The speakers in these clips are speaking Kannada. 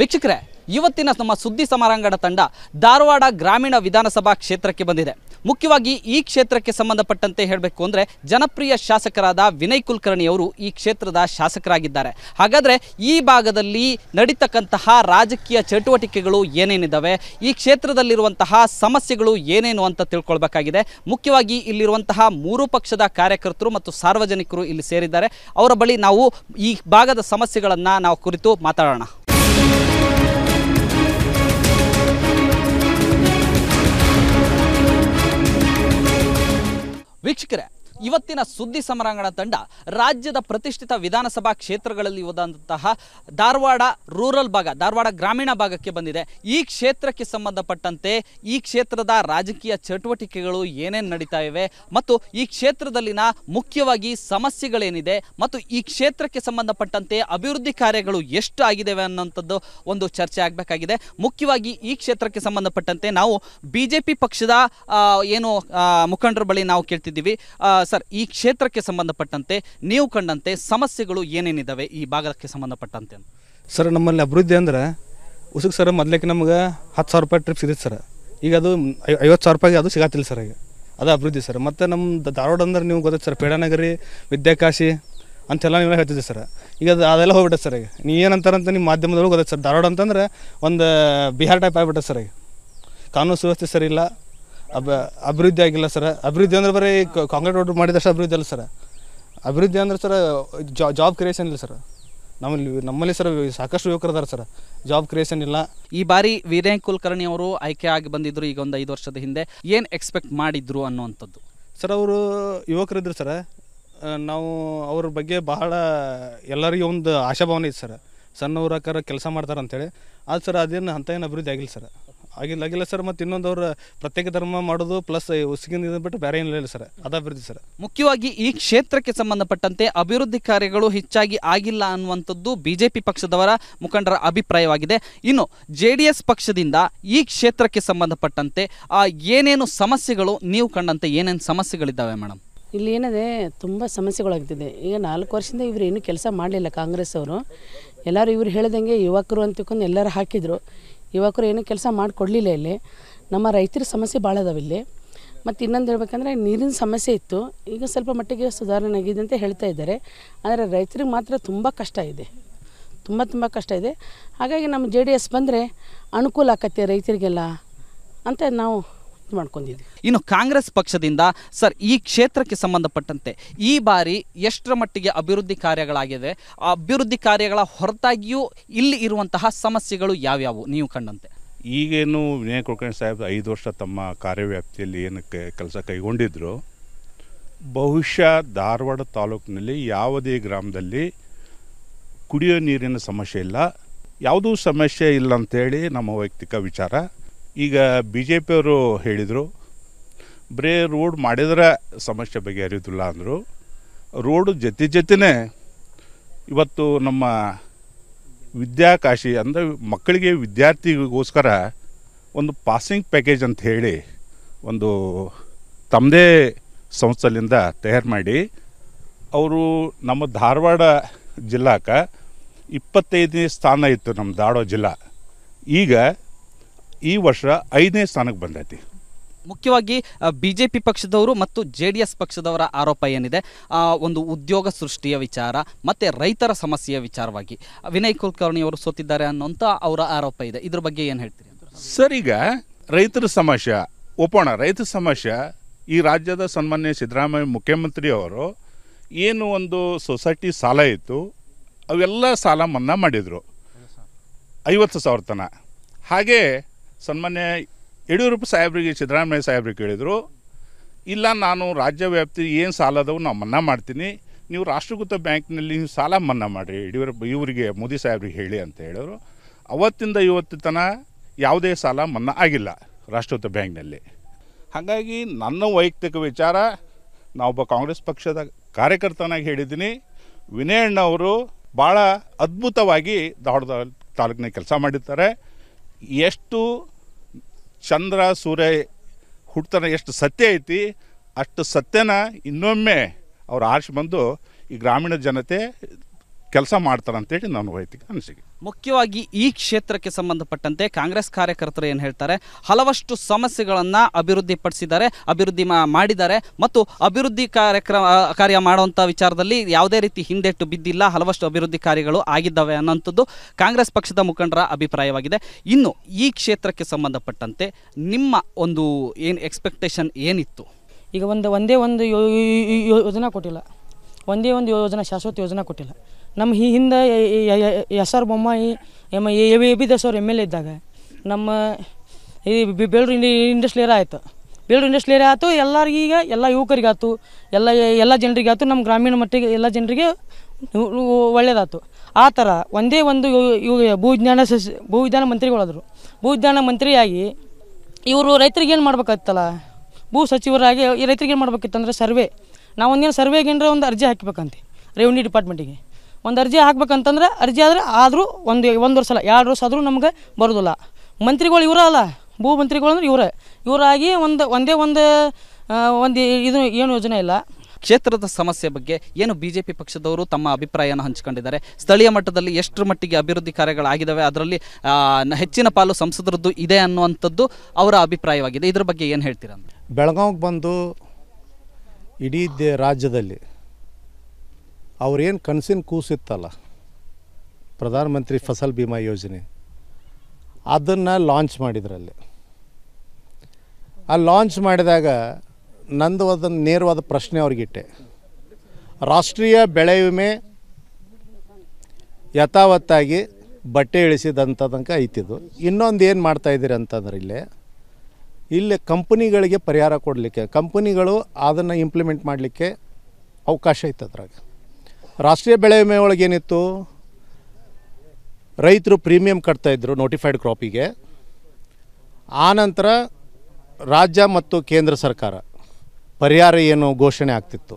ವೀಕ್ಷಕರೇ ಇವತ್ತಿನ ನಮ್ಮ ಸುದ್ದಿ ಸಮಾರಂಗಣ ತಂಡ ಧಾರವಾಡ ಗ್ರಾಮೀಣ ವಿಧಾನಸಭಾ ಕ್ಷೇತ್ರಕ್ಕೆ ಬಂದಿದೆ ಮುಖ್ಯವಾಗಿ ಈ ಕ್ಷೇತ್ರಕ್ಕೆ ಸಂಬಂಧಪಟ್ಟಂತೆ ಹೇಳಬೇಕು ಅಂದರೆ ಜನಪ್ರಿಯ ಶಾಸಕರಾದ ವಿನಯ್ ಅವರು ಈ ಕ್ಷೇತ್ರದ ಶಾಸಕರಾಗಿದ್ದಾರೆ ಹಾಗಾದರೆ ಈ ಭಾಗದಲ್ಲಿ ನಡೀತಕ್ಕಂತಹ ರಾಜಕೀಯ ಚಟುವಟಿಕೆಗಳು ಏನೇನಿದ್ದಾವೆ ಈ ಕ್ಷೇತ್ರದಲ್ಲಿರುವಂತಹ ಸಮಸ್ಯೆಗಳು ಏನೇನು ಅಂತ ತಿಳ್ಕೊಳ್ಬೇಕಾಗಿದೆ ಮುಖ್ಯವಾಗಿ ಇಲ್ಲಿರುವಂತಹ ಮೂರು ಪಕ್ಷದ ಕಾರ್ಯಕರ್ತರು ಮತ್ತು ಸಾರ್ವಜನಿಕರು ಇಲ್ಲಿ ಸೇರಿದ್ದಾರೆ ಅವರ ಬಳಿ ನಾವು ಈ ಭಾಗದ ಸಮಸ್ಯೆಗಳನ್ನು ನಾವು ಕುರಿತು ಮಾತಾಡೋಣ ವೀಕ್ಷಕರೇ ಇವತ್ತಿನ ಸುದ್ದಿ ಸಮರಾಂಗಣ ತಂಡ ರಾಜ್ಯದ ಪ್ರತಿಷ್ಠಿತ ವಿಧಾನಸಭಾ ಕ್ಷೇತ್ರಗಳಲ್ಲಿ ಹೋದಂತಹ ಧಾರವಾಡ ರೂರಲ್ ಭಾಗ ಧಾರವಾಡ ಗ್ರಾಮೀಣ ಭಾಗಕ್ಕೆ ಬಂದಿದೆ ಈ ಕ್ಷೇತ್ರಕ್ಕೆ ಸಂಬಂಧಪಟ್ಟಂತೆ ಈ ಕ್ಷೇತ್ರದ ರಾಜಕೀಯ ಚಟುವಟಿಕೆಗಳು ಏನೇನು ನಡೀತಾ ಇವೆ ಮತ್ತು ಈ ಕ್ಷೇತ್ರದಲ್ಲಿನ ಮುಖ್ಯವಾಗಿ ಸಮಸ್ಯೆಗಳೇನಿದೆ ಮತ್ತು ಈ ಕ್ಷೇತ್ರಕ್ಕೆ ಸಂಬಂಧಪಟ್ಟಂತೆ ಅಭಿವೃದ್ಧಿ ಕಾರ್ಯಗಳು ಎಷ್ಟು ಆಗಿದ್ದಾವೆ ಅನ್ನೋಂಥದ್ದು ಒಂದು ಚರ್ಚೆ ಆಗಬೇಕಾಗಿದೆ ಮುಖ್ಯವಾಗಿ ಈ ಕ್ಷೇತ್ರಕ್ಕೆ ಸಂಬಂಧಪಟ್ಟಂತೆ ನಾವು ಬಿ ಪಕ್ಷದ ಏನು ಮುಖಂಡರ ಬಳಿ ನಾವು ಕೇಳ್ತಿದ್ದೀವಿ ಸರ್ ಈ ಕ್ಷೇತ್ರಕ್ಕೆ ಸಂಬಂಧಪಟ್ಟಂತೆ ನೀವು ಕಂಡಂತೆ ಸಮಸ್ಯೆಗಳು ಏನೇನಿದ್ದಾವೆ ಈ ಭಾಗಕ್ಕೆ ಸಂಬಂಧಪಟ್ಟಂತೆ ಸರ್ ನಮ್ಮಲ್ಲಿ ಅಭಿವೃದ್ಧಿ ಅಂದ್ರೆ ಉಸುಕ್ ಸರ್ ಮೊದಲಕ್ಕೆ ನಮ್ಗೆ ಹತ್ತು ಸಾವಿರ ರೂಪಾಯಿ ಟ್ರಿಪ್ ಸಿಗುತ್ತೆ ಸರ್ ಈಗ ಅದು ಐವತ್ತು ಸಾವಿರ ರೂಪಾಯಿಗೆ ಅದು ಸಿಗತ್ತಿಲ್ಲ ಸರ್ ಈಗ ಅದು ಅಭಿವೃದ್ಧಿ ಸರ್ ಮತ್ತು ನಮ್ಮ ಧಾರವಾಡ ಅಂದ್ರೆ ನೀವು ಗೊತ್ತೈತೆ ಸರ್ ಪೇಡಾನಗರಿ ವಿದ್ಯಾಕಾಶಿ ಅಂತೆಲ್ಲ ನೀವೆಲ್ಲ ಹೇಳ್ತಿದ್ದೆ ಸರ್ ಈಗ ಅದು ಅದೆಲ್ಲ ಹೋಗ್ಬಿಟ್ಟೆ ಸರ್ ಈಗ ನೀವು ಏನಂತಾರಂತ ನಿಮ್ಮ ಮಾಧ್ಯಮದವರು ಗೊತ್ತೈತೆ ಸರ್ ಧಾರವಾಡ ಅಂತಂದ್ರೆ ಒಂದು ಬಿಹಾರ್ ಟೈಪ್ ಆಗ್ಬಿಟ್ಟೆ ಸರ್ ಈಗ ಕಾನೂನು ಸುವ್ಯವಸ್ಥೆ ಸರಿ ಇಲ್ಲ ಅಬ ಅಭಿವೃದ್ಧಿ ಆಗಿಲ್ಲ ಸರ್ ಅಭಿವೃದ್ಧಿ ಅಂದ್ರೆ ಬರೀ ಕಾಂಕ್ರೀಟ್ ರೋಡ್ ಮಾಡಿದಷ್ಟು ಅಭಿವೃದ್ಧಿ ಅಲ್ಲ ಸರ್ ಅಭಿವೃದ್ಧಿ ಅಂದ್ರೆ ಸರ್ ಜಾಬ್ ಕ್ರಿಯೇಷನ್ ಇಲ್ಲ ಸರ್ ನಮ್ಮಲ್ಲಿ ನಮ್ಮಲ್ಲಿ ಸರ್ ಸಾಕಷ್ಟು ಯುವಕರದಾರ ಸರ್ ಜಾಬ್ ಕ್ರಿಯೇಷನ್ ಇಲ್ಲ ಈ ಬಾರಿ ವೀರೇನ್ ಕುಲಕರ್ಣಿ ಅವರು ಆಯ್ಕೆ ಆಗಿ ಬಂದಿದ್ರು ಈಗ ಒಂದು ಐದು ವರ್ಷದ ಹಿಂದೆ ಏನು ಎಕ್ಸ್ಪೆಕ್ಟ್ ಮಾಡಿದ್ರು ಅನ್ನುವಂಥದ್ದು ಸರ್ ಅವರು ಯುವಕರಿದ್ರು ಸರ್ ನಾವು ಅವ್ರ ಬಗ್ಗೆ ಬಹಳ ಎಲ್ಲರಿಗೂ ಒಂದು ಆಶಾಭಾವನೆ ಇತ್ತು ಸರ್ ಸಣ್ಣವ್ರ ಕೆಲಸ ಮಾಡ್ತಾರೆ ಅಂತೇಳಿ ಅದು ಸರ್ ಅದೇನು ಅಂತ ಏನು ಅಭಿವೃದ್ಧಿ ಆಗಿಲ್ಲ ಸರ್ ಆಗಿಲ್ಲ ಆಗಿಲ್ಲ ಸರ್ ಮತ್ತೆ ಇನ್ನೊಂದು ಅವರು ಪ್ರತ್ಯೇಕ ಧರ್ಮ ಮಾಡೋದು ಪ್ಲಸ್ ಉಸಿಗಿನ ಬಿಟ್ಟು ಬೇರೆ ಏನಿಲ್ಲ ಸರ್ ಅದಾಭಿವೃದ್ಧಿ ಸರ್ ಮುಖ್ಯವಾಗಿ ಈ ಕ್ಷೇತ್ರಕ್ಕೆ ಸಂಬಂಧಪಟ್ಟಂತೆ ಅಭಿವೃದ್ಧಿ ಕಾರ್ಯಗಳು ಹೆಚ್ಚಾಗಿ ಆಗಿಲ್ಲ ಅನ್ನುವಂಥದ್ದು ಬಿಜೆಪಿ ಪಕ್ಷದವರ ಮುಖಂಡರ ಅಭಿಪ್ರಾಯವಾಗಿದೆ ಇನ್ನು ಜೆ ಪಕ್ಷದಿಂದ ಈ ಕ್ಷೇತ್ರಕ್ಕೆ ಸಂಬಂಧಪಟ್ಟಂತೆ ಆ ಏನೇನು ಸಮಸ್ಯೆಗಳು ನೀವು ಕಂಡಂತೆ ಏನೇನು ಸಮಸ್ಯೆಗಳಿದ್ದಾವೆ ಮೇಡಮ್ ಇಲ್ಲಿ ಏನಿದೆ ತುಂಬ ಸಮಸ್ಯೆಗಳಾಗ್ತಿದೆ ಈಗ ನಾಲ್ಕು ವರ್ಷದಿಂದ ಇವರು ಏನು ಕೆಲಸ ಮಾಡಲಿಲ್ಲ ಕಾಂಗ್ರೆಸ್ ಅವರು ಎಲ್ಲರೂ ಇವರು ಹೇಳಿದಂಗೆ ಯುವಕರು ಅಂತಕೊಂಡು ತಿಳ್ಕೊಂಡು ಎಲ್ಲರೂ ಹಾಕಿದರು ಯುವಕರು ಏನೂ ಕೆಲಸ ಮಾಡಿಕೊಡ್ಲಿಲ್ಲ ಇಲ್ಲಿ ನಮ್ಮ ರೈತರ ಸಮಸ್ಯೆ ಭಾಳ ಇಲ್ಲಿ ಮತ್ತು ಇನ್ನೊಂದು ಹೇಳ್ಬೇಕಂದ್ರೆ ನೀರಿನ ಸಮಸ್ಯೆ ಇತ್ತು ಈಗ ಸ್ವಲ್ಪ ಮಟ್ಟಿಗೆ ಸುಧಾರಣೆ ಆಗಿದೆ ಅಂತ ಹೇಳ್ತಾ ಇದ್ದಾರೆ ಆದರೆ ರೈತರಿಗೆ ಮಾತ್ರ ತುಂಬ ಕಷ್ಟ ಇದೆ ತುಂಬ ತುಂಬ ಕಷ್ಟ ಇದೆ ಹಾಗಾಗಿ ನಮ್ಮ ಜೆ ಡಿ ಎಸ್ ಬಂದರೆ ಅನುಕೂಲ ಆಕತ್ತೆ ರೈತರಿಗೆಲ್ಲ ಅಂತ ನಾವು ಮಾಡ್ಕೊಂಡಿದ್ವಿ ಇನ್ನು ಕಾಂಗ್ರೆಸ್ ಪಕ್ಷದಿಂದ ಸರ್ ಈ ಕ್ಷೇತ್ರಕ್ಕೆ ಸಂಬಂಧಪಟ್ಟಂತೆ ಈ ಬಾರಿ ಎಷ್ಟರ ಮಟ್ಟಿಗೆ ಅಭಿವೃದ್ಧಿ ಕಾರ್ಯಗಳಾಗಿದೆ ಆ ಅಭಿವೃದ್ಧಿ ಕಾರ್ಯಗಳ ಹೊರತಾಗಿಯೂ ಇಲ್ಲಿ ಇರುವಂತಹ ಸಮಸ್ಯೆಗಳು ಯಾವ್ಯಾವು ನೀವು ಕಂಡಂತೆ ಈಗೇನು ವಿನಯ್ ಕುಲಕರ್ಣಿ ಸಾಹೇಬ್ ಐದು ವರ್ಷ ತಮ್ಮ ಕಾರ್ಯವ್ಯಾಪ್ತಿಯಲ್ಲಿ ಏನು ಕೆಲಸ ಕೈಗೊಂಡಿದ್ರು ಬಹುಶಃ ಧಾರವಾಡ ತಾಲೂಕಿನಲ್ಲಿ ಯಾವುದೇ ಗ್ರಾಮದಲ್ಲಿ ಕುಡಿಯೋ ನೀರಿನ ಸಮಸ್ಯೆ ಇಲ್ಲ ಯಾವುದೂ ಸಮಸ್ಯೆ ಇಲ್ಲ ಅಂಥೇಳಿ ನಮ್ಮ ವೈಯಕ್ತಿಕ ವಿಚಾರ ಈಗ ಬಿ ಜೆ ಪಿಯವರು ಹೇಳಿದರು ಬರೇ ರೋಡ್ ಮಾಡಿದ್ರೆ ಸಮಸ್ಯೆ ಬಗ್ಗೆ ಅರಿಯೋದಿಲ್ಲ ಅಂದರು ರೋಡು ಜೊತೆ ಜೊತೆನೇ ಇವತ್ತು ನಮ್ಮ ವಿದ್ಯಾಕಾಶಿ ಅಂದರೆ ಮಕ್ಕಳಿಗೆ ವಿದ್ಯಾರ್ಥಿಗೋಸ್ಕರ ಒಂದು ಪಾಸಿಂಗ್ ಪ್ಯಾಕೇಜ್ ಅಂತ ಹೇಳಿ ಒಂದು ತಮ್ಮದೇ ಸಂಸ್ಥೆಯಿಂದ ತಯಾರು ಮಾಡಿ ಅವರು ನಮ್ಮ ಧಾರವಾಡ ಜಿಲ್ಲಾಕ ಇಪ್ಪತ್ತೈದನೇ ಸ್ಥಾನ ಇತ್ತು ನಮ್ಮ ಧಾರವಾಡ ಜಿಲ್ಲಾ ಈಗ ಈ ವರ್ಷ ಐದನೇ ಸ್ಥಾನಕ್ಕೆ ಬಂದೈತಿ ಮುಖ್ಯವಾಗಿ ಬಿಜೆಪಿ ಪಕ್ಷದವರು ಮತ್ತು ಜೆ ಡಿ ಎಸ್ ಪಕ್ಷದವರ ಆರೋಪ ಏನಿದೆ ಒಂದು ಉದ್ಯೋಗ ಸೃಷ್ಟಿಯ ವಿಚಾರ ಮತ್ತು ರೈತರ ಸಮಸ್ಯೆಯ ವಿಚಾರವಾಗಿ ವಿನಯ್ ಅವರು ಸೋತಿದ್ದಾರೆ ಅನ್ನೋಂಥ ಅವರ ಆರೋಪ ಇದೆ ಇದ್ರ ಬಗ್ಗೆ ಏನು ಹೇಳ್ತೀರಿ ಸರ್ ಈಗ ರೈತರ ಸಮಸ್ಯೆ ಒಪ್ಪೋಣ ರೈತರ ಸಮಸ್ಯೆ ಈ ರಾಜ್ಯದ ಸನ್ಮಾನ್ಯ ಸಿದ್ದರಾಮಯ್ಯ ಮುಖ್ಯಮಂತ್ರಿಯವರು ಏನು ಒಂದು ಸೊಸೈಟಿ ಸಾಲ ಇತ್ತು ಅವೆಲ್ಲ ಸಾಲ ಮನ್ನಾ ಮಾಡಿದರು ಐವತ್ತು ಸಾವಿರ ತನಕ ಹಾಗೇ ಸನ್ಮಾನ್ಯ ಯಡಿಯೂರಪ್ಪ ಸಾಹೇಬ್ರಿಗೆ ಸಿದ್ದರಾಮಯ್ಯ ಸಾಹೇಬ್ರಿಗೆ ಕೇಳಿದರು ಇಲ್ಲ ನಾನು ರಾಜ್ಯ ವ್ಯಾಪ್ತಿ ಏನು ಸಾಲ ನಾನು ನಾವು ಮನ್ನಾ ಮಾಡ್ತೀನಿ ನೀವು ರಾಷ್ಟ್ರೀಕೃತ ಬ್ಯಾಂಕ್ನಲ್ಲಿ ನೀವು ಸಾಲ ಮನ್ನಾ ಮಾಡಿರಿ ಯಡಿಯೂರಪ್ಪ ಇವರಿಗೆ ಮೋದಿ ಸಾಹೇಬ್ರಿಗೆ ಹೇಳಿ ಅಂತ ಹೇಳಿದರು ಅವತ್ತಿಂದ ಇವತ್ತು ತನ ಯಾವುದೇ ಸಾಲ ಮನ್ನಾ ಆಗಿಲ್ಲ ರಾಷ್ಟ್ರೀಕೃತ ಬ್ಯಾಂಕ್ನಲ್ಲಿ ಹಾಗಾಗಿ ನನ್ನ ವೈಯಕ್ತಿಕ ವಿಚಾರ ನಾವೊಬ್ಬ ಕಾಂಗ್ರೆಸ್ ಪಕ್ಷದ ಕಾರ್ಯಕರ್ತನಾಗಿ ಹೇಳಿದ್ದೀನಿ ವಿನಯಣ್ಣವರು ಭಾಳ ಅದ್ಭುತವಾಗಿ ಧಾರವಾಡ ತಾಲೂಕಿನ ಕೆಲಸ ಮಾಡಿರ್ತಾರೆ ಎಷ್ಟು ಚಂದ್ರ ಸೂರ್ಯ ಹುಟ್ಟತನ ಎಷ್ಟು ಸತ್ಯ ಐತಿ ಅಷ್ಟು ಸತ್ಯನ ಇನ್ನೊಮ್ಮೆ ಅವ್ರು ಆರಿಸಿ ಬಂದು ಈ ಗ್ರಾಮೀಣ ಜನತೆ ಕೆಲಸ ಮಾಡ್ತಾರಂತೇಳಿ ನಾನು ವೈಯಕ್ತಿಕ ಅನಿಸಿಕೆ ಮುಖ್ಯವಾಗಿ ಈ ಕ್ಷೇತ್ರಕ್ಕೆ ಸಂಬಂಧಪಟ್ಟಂತೆ ಕಾಂಗ್ರೆಸ್ ಕಾರ್ಯಕರ್ತರು ಏನು ಹೇಳ್ತಾರೆ ಹಲವಷ್ಟು ಸಮಸ್ಯೆಗಳನ್ನು ಅಭಿವೃದ್ಧಿಪಡಿಸಿದ್ದಾರೆ ಅಭಿವೃದ್ಧಿ ಮಾಡಿದ್ದಾರೆ ಮತ್ತು ಅಭಿವೃದ್ಧಿ ಕಾರ್ಯಕ್ರಮ ಕಾರ್ಯ ಮಾಡುವಂಥ ವಿಚಾರದಲ್ಲಿ ಯಾವುದೇ ರೀತಿ ಹಿಂದೆಟ್ಟು ಬಿದ್ದಿಲ್ಲ ಹಲವಷ್ಟು ಅಭಿವೃದ್ಧಿ ಕಾರ್ಯಗಳು ಆಗಿದ್ದಾವೆ ಅನ್ನೋಂಥದ್ದು ಕಾಂಗ್ರೆಸ್ ಪಕ್ಷದ ಮುಖಂಡರ ಅಭಿಪ್ರಾಯವಾಗಿದೆ ಇನ್ನು ಈ ಕ್ಷೇತ್ರಕ್ಕೆ ಸಂಬಂಧಪಟ್ಟಂತೆ ನಿಮ್ಮ ಒಂದು ಏನು ಎಕ್ಸ್ಪೆಕ್ಟೇಷನ್ ಏನಿತ್ತು ಈಗ ಒಂದು ಒಂದೇ ಒಂದು ಯೋಜನೆ ಕೊಟ್ಟಿಲ್ಲ ಒಂದೇ ಒಂದು ಯೋಜನೆ ಶಾಶ್ವತ ಯೋಜನೆ ಕೊಟ್ಟಿಲ್ಲ ನಮ್ಮ ಈ ಹಿಂದೆ S R Bommai M A B Das ಅವ್ರು ಎಮ್ ಎಲ್ ಎ ಇದ್ದಾಗ ನಮ್ಮ ಈ ಬೇಳೂರು ಇಂಡಿ ಇಂಡಸ್ಟ್ರಿ ಏರಿಯಾ ಆಯಿತು ಬೇಳೂರು ಇಂಡಸ್ಟ್ರಿ ಏರಿಯಾ ಆಯಿತು ಎಲ್ಲರಿಗೀಗ ಎಲ್ಲ ಯುವಕರಿಗಾಯ್ತು ಎಲ್ಲ ಎಲ್ಲ ಜನರಿಗಾಯ್ತು ನಮ್ಮ ಗ್ರಾಮೀಣ ಮಟ್ಟಿಗೆ ಎಲ್ಲ ಜನರಿಗೆ ಒಳ್ಳೆಯದಾಯ್ತು ಆ ಥರ ಒಂದೇ ಒಂದು ಭೂಜ್ಞಾನ ಭೂವಿಜ್ಞಾನ ಸಸ್ ಭೂವಿಜ್ಞಾನ ಮಂತ್ರಿಗಳಾದರು ವಿಜ್ಞಾನ ಮಂತ್ರಿಯಾಗಿ ಇವರು ರೈತರಿಗೆ ಏನು ಮಾಡ್ಬೇಕಾಗಿತ್ತಲ್ಲ ಭೂ ಸಚಿವರಾಗಿ ಈ ರೈತರಿಗೆ ಏನು ಮಾಡ್ಬೇಕಿತ್ತಂದ್ರೆ ಸರ್ವೆ ನಾವು ಒಂದೇನು ಸರ್ವೆಗೇನರ ಒಂದು ಅರ್ಜಿ ಹಾಕಬೇಕಂತೆ ರೆವಿನ್ಯೂ ಡಿಪಾರ್ಟ್ಮೆಂಟಿಗೆ ಒಂದು ಅರ್ಜಿ ಹಾಕ್ಬೇಕಂತಂದ್ರೆ ಅರ್ಜಿ ಆದರೆ ಆದರೂ ಒಂದು ಒಂದು ವರ್ಷ ಎರಡು ವರ್ಷ ಆದರೂ ನಮ್ಗೆ ಬರೋದಿಲ್ಲ ಮಂತ್ರಿಗಳು ಇವರ ಅಲ್ಲ ಭೂ ಮಂತ್ರಿಗಳು ಅಂದ್ರೆ ಇವರೇ ಇವರಾಗಿ ಒಂದು ಒಂದೇ ಒಂದು ಒಂದು ಇದು ಏನು ಯೋಜನೆ ಇಲ್ಲ ಕ್ಷೇತ್ರದ ಸಮಸ್ಯೆ ಬಗ್ಗೆ ಏನು ಬಿ ಜೆ ಪಿ ಪಕ್ಷದವರು ತಮ್ಮ ಅಭಿಪ್ರಾಯನ ಹಂಚಿಕೊಂಡಿದ್ದಾರೆ ಸ್ಥಳೀಯ ಮಟ್ಟದಲ್ಲಿ ಎಷ್ಟರ ಮಟ್ಟಿಗೆ ಅಭಿವೃದ್ಧಿ ಕಾರ್ಯಗಳಾಗಿದ್ದಾವೆ ಅದರಲ್ಲಿ ಹೆಚ್ಚಿನ ಪಾಲು ಸಂಸದರದ್ದು ಇದೆ ಅನ್ನುವಂಥದ್ದು ಅವರ ಅಭಿಪ್ರಾಯವಾಗಿದೆ ಇದ್ರ ಬಗ್ಗೆ ಏನು ಹೇಳ್ತೀರಾ ಬೆಳಗಾವಿಗೆ ಬಂದು ಇಡೀ ರಾಜ್ಯದಲ್ಲಿ ಅವ್ರೇನು ಕನಸಿನ ಕೂಸಿತ್ತಲ್ಲ ಪ್ರಧಾನಮಂತ್ರಿ ಫಸಲ್ ಬಿಮಾ ಯೋಜನೆ ಅದನ್ನು ಲಾಂಚ್ ಮಾಡಿದ್ರಲ್ಲಿ ಆ ಲಾಂಚ್ ಮಾಡಿದಾಗ ನಂದು ಅದನ್ನು ನೇರವಾದ ಪ್ರಶ್ನೆ ಅವ್ರಿಗಿಟ್ಟೆ ರಾಷ್ಟ್ರೀಯ ಬೆಳೆ ವಿಮೆ ಯಥಾವತ್ತಾಗಿ ಬಟ್ಟೆ ಇಳಿಸಿದಂಥ ತನಕ ಐತಿದ್ದು ಇನ್ನೊಂದು ಏನು ಮಾಡ್ತಾಯಿದ್ದೀರಿ ಅಂತಂದ್ರೆ ಇಲ್ಲೇ ಇಲ್ಲಿ ಕಂಪ್ನಿಗಳಿಗೆ ಪರಿಹಾರ ಕೊಡಲಿಕ್ಕೆ ಕಂಪನಿಗಳು ಅದನ್ನು ಇಂಪ್ಲಿಮೆಂಟ್ ಮಾಡಲಿಕ್ಕೆ ಅವಕಾಶ ಇತ್ತು ಅದ್ರಾಗ ರಾಷ್ಟ್ರೀಯ ಬೆಳೆ ವಿಮೆ ಏನಿತ್ತು ರೈತರು ಪ್ರೀಮಿಯಂ ಇದ್ರು ನೋಟಿಫೈಡ್ ಕ್ರಾಪಿಗೆ ಆನಂತರ ರಾಜ್ಯ ಮತ್ತು ಕೇಂದ್ರ ಸರ್ಕಾರ ಪರಿಹಾರ ಏನು ಘೋಷಣೆ ಆಗ್ತಿತ್ತು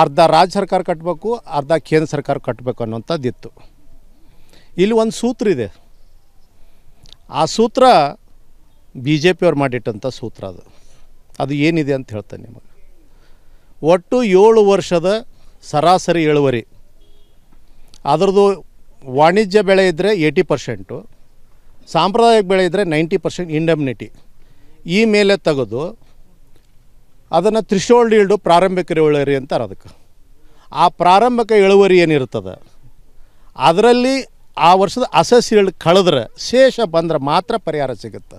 ಅರ್ಧ ರಾಜ್ಯ ಸರ್ಕಾರ ಕಟ್ಟಬೇಕು ಅರ್ಧ ಕೇಂದ್ರ ಸರ್ಕಾರ ಕಟ್ಟಬೇಕು ಅನ್ನೋಂಥದ್ದಿತ್ತು ಇಲ್ಲಿ ಒಂದು ಸೂತ್ರ ಇದೆ ಆ ಸೂತ್ರ ಬಿ ಜೆ ಪಿಯವ್ರು ಮಾಡಿಟ್ಟಂಥ ಸೂತ್ರ ಅದು ಅದು ಏನಿದೆ ಅಂತ ಹೇಳ್ತೇನೆ ನಿಮಗೆ ಒಟ್ಟು ಏಳು ವರ್ಷದ ಸರಾಸರಿ ಇಳುವರಿ ಅದರದ್ದು ವಾಣಿಜ್ಯ ಬೆಳೆ ಇದ್ದರೆ ಏಯ್ಟಿ ಪರ್ಸೆಂಟು ಸಾಂಪ್ರದಾಯಿಕ ಬೆಳೆ ಇದ್ದರೆ ನೈಂಟಿ ಪರ್ಸೆಂಟ್ ಇಂಡಮ್ನಿಟಿ ಈ ಮೇಲೆ ತೆಗೆದು ಅದನ್ನು ತ್ರಿಶೋಲ್ಡ್ ಈಲ್ಡು ಪ್ರಾರಂಭಿಕ ಇಳುವರಿ ಅಂತಾರೆ ಅದಕ್ಕೆ ಆ ಪ್ರಾರಂಭಿಕ ಇಳುವರಿ ಏನಿರ್ತದೆ ಅದರಲ್ಲಿ ಆ ವರ್ಷದ ಅಸಸ್ ಈಲ್ಡ್ ಕಳೆದ್ರೆ ಶೇಷ ಬಂದ್ರೆ ಮಾತ್ರ ಪರಿಹಾರ ಸಿಗುತ್ತೆ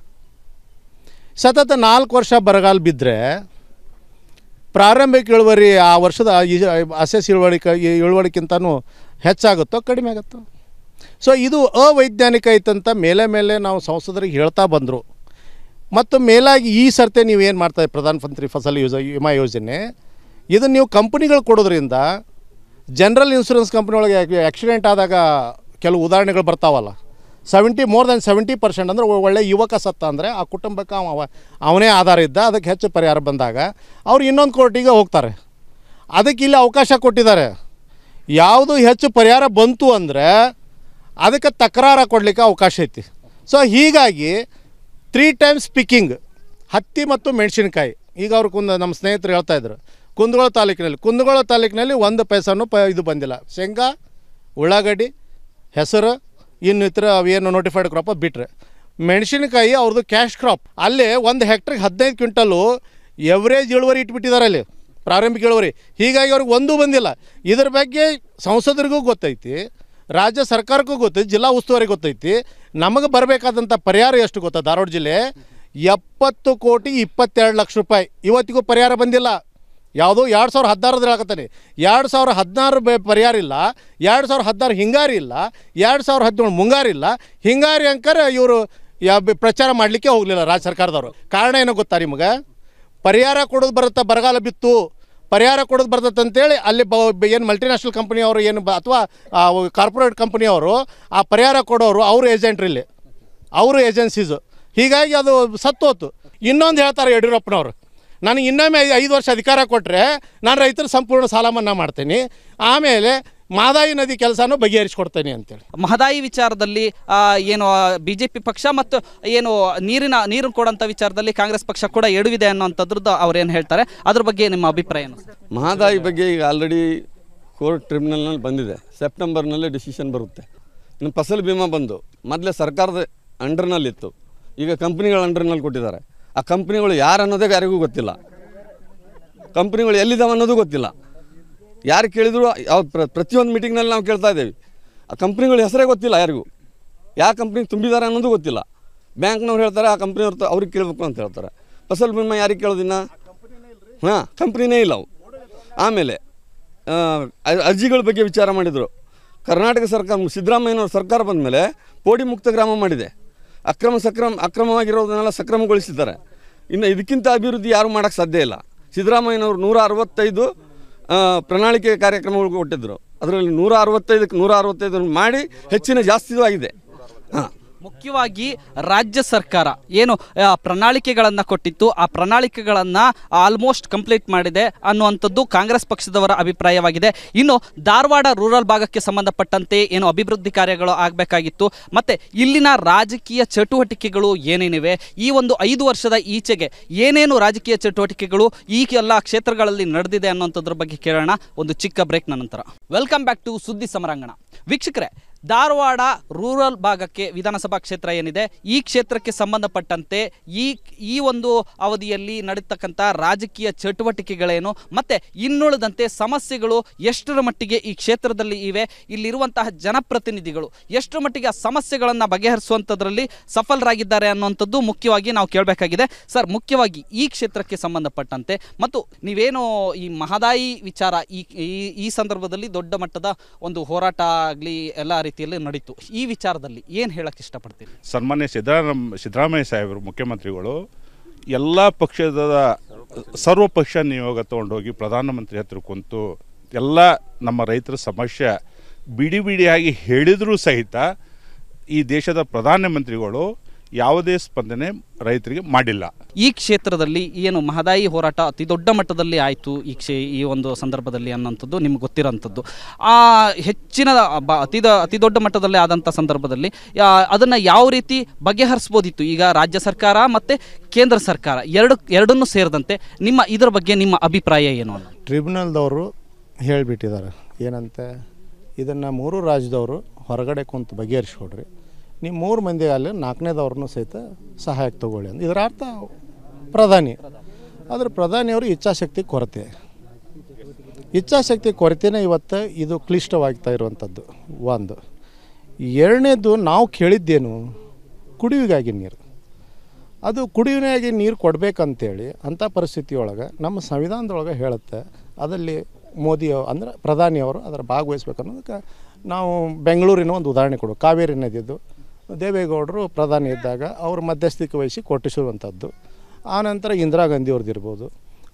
ಸತತ ನಾಲ್ಕು ವರ್ಷ ಬರಗಾಲ ಬಿದ್ದರೆ ಪ್ರಾರಂಭಿಕ ಇಳುವರಿ ಆ ವರ್ಷದ ಅಸೆಸ್ ಇಳುವಳಿಕೆ ಇಳುವಳಿಕ್ಕಿಂತನೂ ಹೆಚ್ಚಾಗುತ್ತೋ ಕಡಿಮೆ ಆಗುತ್ತೋ ಸೊ ಇದು ಅವೈಜ್ಞಾನಿಕ ಐತಂತ ಮೇಲೆ ಮೇಲೆ ನಾವು ಸಂಸದರಿಗೆ ಹೇಳ್ತಾ ಬಂದರು ಮತ್ತು ಮೇಲಾಗಿ ಈ ಸರ್ತೆ ನೀವು ಏನು ಮಾಡ್ತಾ ಪ್ರಧಾನ ಮಂತ್ರಿ ಫಸಲ್ ಯೋಜ ವಿಮಾ ಯೋಜನೆ ಇದನ್ನು ನೀವು ಕಂಪ್ನಿಗಳು ಕೊಡೋದ್ರಿಂದ ಜನರಲ್ ಇನ್ಶೂರೆನ್ಸ್ ಕಂಪ್ನಿ ಒಳಗೆ ಆಕ್ಸಿಡೆಂಟ್ ಆದಾಗ ಕೆಲವು ಉದಾಹರಣೆಗಳು ಬರ್ತಾವಲ್ಲ seventy more than seventy percent ಅಂದರೆ ಒಳ್ಳೆ ಯುವಕ ಸತ್ತ ಅಂದರೆ ಆ ಕುಟುಂಬಕ್ಕೆ ಅವ ಅವನೇ ಆಧಾರ ಇದ್ದ ಅದಕ್ಕೆ ಹೆಚ್ಚು ಪರಿಹಾರ ಬಂದಾಗ ಅವ್ರು ಇನ್ನೊಂದು ಕೋರ್ಟಿಗೆ ಹೋಗ್ತಾರೆ ಅದಕ್ಕೆ ಇಲ್ಲಿ ಅವಕಾಶ ಕೊಟ್ಟಿದ್ದಾರೆ ಯಾವುದು ಹೆಚ್ಚು ಪರಿಹಾರ ಬಂತು ಅಂದರೆ ಅದಕ್ಕೆ ತಕರಾರ ಕೊಡಲಿಕ್ಕೆ ಅವಕಾಶ ಐತಿ ಸೊ ಹೀಗಾಗಿ ತ್ರೀ ಟೈಮ್ಸ್ ಪಿಕ್ಕಿಂಗ್ ಹತ್ತಿ ಮತ್ತು ಮೆಣಸಿನ್ಕಾಯಿ ಈಗ ಅವರು ಕುಂದ ನಮ್ಮ ಸ್ನೇಹಿತರು ಹೇಳ್ತಾಯಿದ್ರು ಕುಂದಗೋಳ ತಾಲೂಕಿನಲ್ಲಿ ಕುಂದಗೋಳ ತಾಲೂಕಿನಲ್ಲಿ ಒಂದು ಪೈಸಾನು ಪ ಇದು ಬಂದಿಲ್ಲ ಶೇಂಗಾ ಉಳ್ಳಾಗಡ್ಡಿ ಹೆಸರು ಇನ್ನು ಇತರ ಅವೇನು ನೋಟಿಫೈಡ್ ಕ್ರಾಪ್ ಬಿಟ್ಟರೆ ಮೆಣಸಿನಕಾಯಿ ಅವ್ರದ್ದು ಕ್ಯಾಶ್ ಕ್ರಾಪ್ ಅಲ್ಲೇ ಒಂದು ಹೆಕ್ಟ್ರಿಗೆ ಹದಿನೈದು ಕ್ವಿಂಟಲ್ಲು ಎವ್ರೇಜ್ ಇಳುವರಿ ಇಟ್ಬಿಟ್ಟಿದ್ದಾರೆ ಅಲ್ಲಿ ಪ್ರಾರಂಭಿಕ ಇಳುವರಿ ಹೀಗಾಗಿ ಅವ್ರಿಗೆ ಒಂದೂ ಬಂದಿಲ್ಲ ಇದ್ರ ಬಗ್ಗೆ ಸಂಸದರಿಗೂ ಗೊತ್ತೈತಿ ರಾಜ್ಯ ಸರ್ಕಾರಕ್ಕೂ ಗೊತ್ತೈತಿ ಜಿಲ್ಲಾ ಉಸ್ತುವಾರಿ ಗೊತ್ತೈತಿ ನಮಗೆ ಬರಬೇಕಾದಂಥ ಪರಿಹಾರ ಎಷ್ಟು ಗೊತ್ತಾ ಧಾರವಾಡ ಜಿಲ್ಲೆ ಎಪ್ಪತ್ತು ಕೋಟಿ ಇಪ್ಪತ್ತೆರಡು ಲಕ್ಷ ರೂಪಾಯಿ ಇವತ್ತಿಗೂ ಪರಿಹಾರ ಬಂದಿಲ್ಲ ಯಾವುದು ಎರಡು ಸಾವಿರ ಹದಿನಾರದ್ರೆ ಆಗತ್ತಾನೆ ಎರಡು ಸಾವಿರ ಹದಿನಾರು ಬೆ ಪರಿಹಾರ ಇಲ್ಲ ಎರಡು ಸಾವಿರ ಹದಿನಾರು ಹಿಂಗಾರಿ ಇಲ್ಲ ಎರಡು ಸಾವಿರ ಹದಿನೇಳು ಮುಂಗಾರಿಲ್ಲ ಹಿಂಗಾರಿ ಅಂಕರೆ ಇವರು ಪ್ರಚಾರ ಮಾಡಲಿಕ್ಕೆ ಹೋಗಲಿಲ್ಲ ರಾಜ್ಯ ಸರ್ಕಾರದವರು ಕಾರಣ ಏನೋ ಗೊತ್ತಾ ನಿಮಗೆ ಪರಿಹಾರ ಕೊಡೋದು ಬರುತ್ತೆ ಬರಗಾಲ ಬಿತ್ತು ಪರಿಹಾರ ಕೊಡೋದು ಬರ್ತದೆ ಅಂತೇಳಿ ಅಲ್ಲಿ ಬ ಏನು ಮಲ್ಟಿನ್ಯಾಷನಲ್ ಕಂಪ್ನಿಯವರು ಏನು ಬ ಅಥವಾ ಕಾರ್ಪೊರೇಟ್ ಕಂಪ್ನಿಯವರು ಆ ಪರಿಹಾರ ಕೊಡೋರು ಅವರು ಏಜೆಂಟ್ರಿಲ್ಲಿ ಅವರು ಏಜೆನ್ಸೀಸು ಹೀಗಾಗಿ ಅದು ಸತ್ತು ಸತ್ತೋತು ಇನ್ನೊಂದು ಹೇಳ್ತಾರೆ ಯಡಿಯೂರಪ್ಪನವರು ನನಗೆ ಇನ್ನೊಮ್ಮೆ ಐದು ವರ್ಷ ಅಧಿಕಾರ ಕೊಟ್ಟರೆ ನಾನು ರೈತರು ಸಂಪೂರ್ಣ ಸಾಲ ಮನ್ನಾ ಮಾಡ್ತೀನಿ ಆಮೇಲೆ ಮಹದಾಯಿ ನದಿ ಕೆಲಸನೂ ಬಗೆಹರಿಸಿಕೊಡ್ತೇನೆ ಅಂತೇಳಿ ಮಹದಾಯಿ ವಿಚಾರದಲ್ಲಿ ಏನು ಬಿ ಜೆ ಪಿ ಪಕ್ಷ ಮತ್ತು ಏನು ನೀರಿನ ನೀರು ಕೊಡೋಂಥ ವಿಚಾರದಲ್ಲಿ ಕಾಂಗ್ರೆಸ್ ಪಕ್ಷ ಕೂಡ ಎಡುವಿದೆ ಅನ್ನೋಂಥದ್ರದ್ದು ಅವ್ರು ಏನು ಹೇಳ್ತಾರೆ ಅದ್ರ ಬಗ್ಗೆ ನಿಮ್ಮ ಅಭಿಪ್ರಾಯ ಏನು ಮಹದಾಯಿ ಬಗ್ಗೆ ಈಗ ಆಲ್ರೆಡಿ ಕೋರ್ಟ್ ಟ್ರಿಬ್ಯುನಲ್ನಲ್ಲಿ ಬಂದಿದೆ ಸೆಪ್ಟೆಂಬರ್ನಲ್ಲೇ ಡಿಸಿಷನ್ ಬರುತ್ತೆ ಇನ್ನು ಫಸಲ್ ಬಿಮಾ ಬಂದು ಮೊದಲೇ ಸರ್ಕಾರದ ಅಂಡರ್ನಲ್ಲಿತ್ತು ಈಗ ಕಂಪ್ನಿಗಳ ಅಂಡರ್ನಲ್ಲಿ ಕೊಟ್ಟಿದ್ದಾರೆ ಆ ಕಂಪ್ನಿಗಳು ಯಾರು ಅನ್ನೋದೇ ಯಾರಿಗೂ ಗೊತ್ತಿಲ್ಲ ಕಂಪ್ನಿಗಳು ಎಲ್ಲಿದ್ದಾವೆ ಅನ್ನೋದು ಗೊತ್ತಿಲ್ಲ ಯಾರು ಕೇಳಿದ್ರು ಯಾವ ಪ್ರತಿಯೊಂದು ಮೀಟಿಂಗ್ನಲ್ಲಿ ನಾವು ಕೇಳ್ತಾ ಇದ್ದೇವೆ ಆ ಕಂಪ್ನಿಗಳ ಹೆಸರೇ ಗೊತ್ತಿಲ್ಲ ಯಾರಿಗೂ ಯಾವ ಕಂಪ್ನಿಗೆ ತುಂಬಿದ್ದಾರೆ ಅನ್ನೋದು ಗೊತ್ತಿಲ್ಲ ಬ್ಯಾಂಕ್ನವ್ರು ಹೇಳ್ತಾರೆ ಆ ಕಂಪ್ನಿಯವ್ರ ಅವ್ರಿಗೆ ಕೇಳಬೇಕು ಅಂತ ಹೇಳ್ತಾರೆ ಫಸಲ್ ಬಿಮಾ ಯಾರಿಗೆ ಕೇಳೋದಿನ್ನ ಹಾಂ ಕಂಪ್ನಿನೇ ಇಲ್ಲ ಅವು ಆಮೇಲೆ ಅರ್ಜಿಗಳ ಬಗ್ಗೆ ವಿಚಾರ ಮಾಡಿದರು ಕರ್ನಾಟಕ ಸರ್ಕಾರ ಸಿದ್ದರಾಮಯ್ಯನವ್ರ ಸರ್ಕಾರ ಬಂದಮೇಲೆ ಪೋಡಿ ಮುಕ್ತ ಗ್ರಾಮ ಮಾಡಿದೆ ಅಕ್ರಮ ಸಕ್ರಮ ಅಕ್ರಮವಾಗಿರೋದನ್ನೆಲ್ಲ ಸಕ್ರಮಗೊಳಿಸಿದ್ದಾರೆ ಇನ್ನು ಇದಕ್ಕಿಂತ ಅಭಿವೃದ್ಧಿ ಯಾರು ಮಾಡೋಕ್ಕೆ ಸಾಧ್ಯ ಇಲ್ಲ ಸಿದ್ದರಾಮಯ್ಯನವರು ನೂರ ಅರವತ್ತೈದು ಪ್ರಣಾಳಿಕೆ ಕಾರ್ಯಕ್ರಮಗಳು ಕೊಟ್ಟಿದ್ದರು ಅದರಲ್ಲಿ ನೂರ ಅರವತ್ತೈದಕ್ಕೆ ನೂರ ಅರವತ್ತೈದನ್ನು ಮಾಡಿ ಹೆಚ್ಚಿನ ಜಾಸ್ತಿಯೂ ಆಗಿದೆ ಹಾಂ ಮುಖ್ಯವಾಗಿ ರಾಜ್ಯ ಸರ್ಕಾರ ಏನು ಪ್ರಣಾಳಿಕೆಗಳನ್ನು ಕೊಟ್ಟಿತ್ತು ಆ ಪ್ರಣಾಳಿಕೆಗಳನ್ನು ಆಲ್ಮೋಸ್ಟ್ ಕಂಪ್ಲೀಟ್ ಮಾಡಿದೆ ಅನ್ನುವಂಥದ್ದು ಕಾಂಗ್ರೆಸ್ ಪಕ್ಷದವರ ಅಭಿಪ್ರಾಯವಾಗಿದೆ ಇನ್ನು ಧಾರವಾಡ ರೂರಲ್ ಭಾಗಕ್ಕೆ ಸಂಬಂಧಪಟ್ಟಂತೆ ಏನು ಅಭಿವೃದ್ಧಿ ಕಾರ್ಯಗಳು ಆಗಬೇಕಾಗಿತ್ತು ಮತ್ತು ಇಲ್ಲಿನ ರಾಜಕೀಯ ಚಟುವಟಿಕೆಗಳು ಏನೇನಿವೆ ಈ ಒಂದು ಐದು ವರ್ಷದ ಈಚೆಗೆ ಏನೇನು ರಾಜಕೀಯ ಚಟುವಟಿಕೆಗಳು ಈ ಎಲ್ಲ ಕ್ಷೇತ್ರಗಳಲ್ಲಿ ನಡೆದಿದೆ ಅನ್ನುವಂಥದ್ರ ಬಗ್ಗೆ ಕೇಳೋಣ ಒಂದು ಚಿಕ್ಕ ಬ್ರೇಕ್ನ ನಂತರ ವೆಲ್ಕಮ್ ಬ್ಯಾಕ್ ಟು ಸುದ್ದಿ ಸಮರಾಂಗಣ ವೀಕ್ಷಕರೇ ಧಾರವಾಡ ರೂರಲ್ ಭಾಗಕ್ಕೆ ವಿಧಾನಸಭಾ ಕ್ಷೇತ್ರ ಏನಿದೆ ಈ ಕ್ಷೇತ್ರಕ್ಕೆ ಸಂಬಂಧಪಟ್ಟಂತೆ ಈ ಈ ಒಂದು ಅವಧಿಯಲ್ಲಿ ನಡೀತಕ್ಕಂಥ ರಾಜಕೀಯ ಚಟುವಟಿಕೆಗಳೇನು ಮತ್ತು ಇನ್ನುಳಿದಂತೆ ಸಮಸ್ಯೆಗಳು ಎಷ್ಟರ ಮಟ್ಟಿಗೆ ಈ ಕ್ಷೇತ್ರದಲ್ಲಿ ಇವೆ ಇಲ್ಲಿರುವಂತಹ ಜನಪ್ರತಿನಿಧಿಗಳು ಎಷ್ಟರ ಮಟ್ಟಿಗೆ ಆ ಸಮಸ್ಯೆಗಳನ್ನು ಬಗೆಹರಿಸುವಂಥದ್ರಲ್ಲಿ ಸಫಲರಾಗಿದ್ದಾರೆ ಅನ್ನುವಂಥದ್ದು ಮುಖ್ಯವಾಗಿ ನಾವು ಕೇಳಬೇಕಾಗಿದೆ ಸರ್ ಮುಖ್ಯವಾಗಿ ಈ ಕ್ಷೇತ್ರಕ್ಕೆ ಸಂಬಂಧಪಟ್ಟಂತೆ ಮತ್ತು ನೀವೇನು ಈ ಮಹದಾಯಿ ವಿಚಾರ ಈ ಈ ಸಂದರ್ಭದಲ್ಲಿ ದೊಡ್ಡ ಮಟ್ಟದ ಒಂದು ಹೋರಾಟ ಆಗಲಿ ಎಲ್ಲ ರೀತಿ ರೀತಿಯಲ್ಲಿ ನಡೀತು ಈ ವಿಚಾರದಲ್ಲಿ ಏನು ಹೇಳಕ್ಕೆ ಇಷ್ಟಪಡ್ತೀನಿ ಸನ್ಮಾನ್ಯ ಸಿದ್ದರಾಮ ಸಿದ್ದರಾಮಯ್ಯ ಸಾಹೇಬರು ಮುಖ್ಯಮಂತ್ರಿಗಳು ಎಲ್ಲ ಪಕ್ಷದ ಸರ್ವ ಪಕ್ಷ ನಿಯೋಗ ತಗೊಂಡೋಗಿ ಪ್ರಧಾನಮಂತ್ರಿ ಹತ್ರ ಕುಂತು ಎಲ್ಲ ನಮ್ಮ ರೈತರ ಸಮಸ್ಯೆ ಬಿಡಿ ಬಿಡಿಯಾಗಿ ಹೇಳಿದರೂ ಸಹಿತ ಈ ದೇಶದ ಪ್ರಧಾನಮಂತ್ರಿಗಳು ಯಾವುದೇ ಸ್ಪಂದನೆ ರೈತರಿಗೆ ಮಾಡಿಲ್ಲ ಈ ಕ್ಷೇತ್ರದಲ್ಲಿ ಏನು ಮಹದಾಯಿ ಹೋರಾಟ ಅತಿ ದೊಡ್ಡ ಮಟ್ಟದಲ್ಲಿ ಆಯಿತು ಈ ಕ್ಷೇ ಈ ಒಂದು ಸಂದರ್ಭದಲ್ಲಿ ಅನ್ನೋಂಥದ್ದು ನಿಮ್ಗೆ ಗೊತ್ತಿರೋಂಥದ್ದು ಆ ಹೆಚ್ಚಿನ ಬ ಅತಿ ಅತಿ ದೊಡ್ಡ ಮಟ್ಟದಲ್ಲಿ ಆದಂಥ ಸಂದರ್ಭದಲ್ಲಿ ಅದನ್ನು ಯಾವ ರೀತಿ ಬಗೆಹರಿಸ್ಬೋದಿತ್ತು ಈಗ ರಾಜ್ಯ ಸರ್ಕಾರ ಮತ್ತು ಕೇಂದ್ರ ಸರ್ಕಾರ ಎರಡು ಎರಡನ್ನೂ ಸೇರಿದಂತೆ ನಿಮ್ಮ ಇದರ ಬಗ್ಗೆ ನಿಮ್ಮ ಅಭಿಪ್ರಾಯ ಏನು ಟ್ರಿಬ್ಯುನಲ್ದವರು ಹೇಳಿಬಿಟ್ಟಿದ್ದಾರೆ ಏನಂತೆ ಇದನ್ನು ಮೂರು ರಾಜ್ಯದವರು ಹೊರಗಡೆ ಕುಂತು ಬಗೆಹರಿಸ್ಕೊಡ್ರಿ ನೀವು ಮೂರು ಮಂದಿ ಅಲ್ಲಿ ನಾಲ್ಕನೇದವ್ರನ್ನೂ ಸಹಿತ ಸಹಾಯಕ್ಕೆ ತಗೊಳ್ಳಿ ಅಂತ ಇದರ ಅರ್ಥ ಪ್ರಧಾನಿ ಆದರೆ ಪ್ರಧಾನಿಯವರು ಇಚ್ಛಾಶಕ್ತಿ ಕೊರತೆ ಇಚ್ಛಾಶಕ್ತಿ ಕೊರತೆನೇ ಇವತ್ತು ಇದು ಕ್ಲಿಷ್ಟವಾಗ್ತಾ ಇರುವಂಥದ್ದು ಒಂದು ಎರಡನೇದು ನಾವು ಕೇಳಿದ್ದೇನು ಕುಡಿವಿಗಾಗಿ ನೀರು ಅದು ಕುಡಿಯುವಾಗಿ ನೀರು ಕೊಡಬೇಕಂತೇಳಿ ಅಂಥ ಪರಿಸ್ಥಿತಿಯೊಳಗೆ ನಮ್ಮ ಸಂವಿಧಾನದೊಳಗೆ ಹೇಳುತ್ತೆ ಅದರಲ್ಲಿ ಮೋದಿ ಅಂದರೆ ಪ್ರಧಾನಿಯವರು ಅದರ ಭಾಗವಹಿಸ್ಬೇಕನ್ನೋದಕ್ಕೆ ನಾವು ಬೆಂಗಳೂರಿನ ಒಂದು ಉದಾಹರಣೆ ಕೊಡು ಕಾವೇರಿ ನದಿದ್ದು ದೇವೇಗೌಡರು ಪ್ರಧಾನಿ ಇದ್ದಾಗ ಅವರು ಮಧ್ಯಸ್ಥಿಕೆ ವಹಿಸಿ ಕೊಟ್ಟಿಸುವಂಥದ್ದು ಆನಂತರ ಇಂದಿರಾ ಗಾಂಧಿ ಇರ್ಬೋದು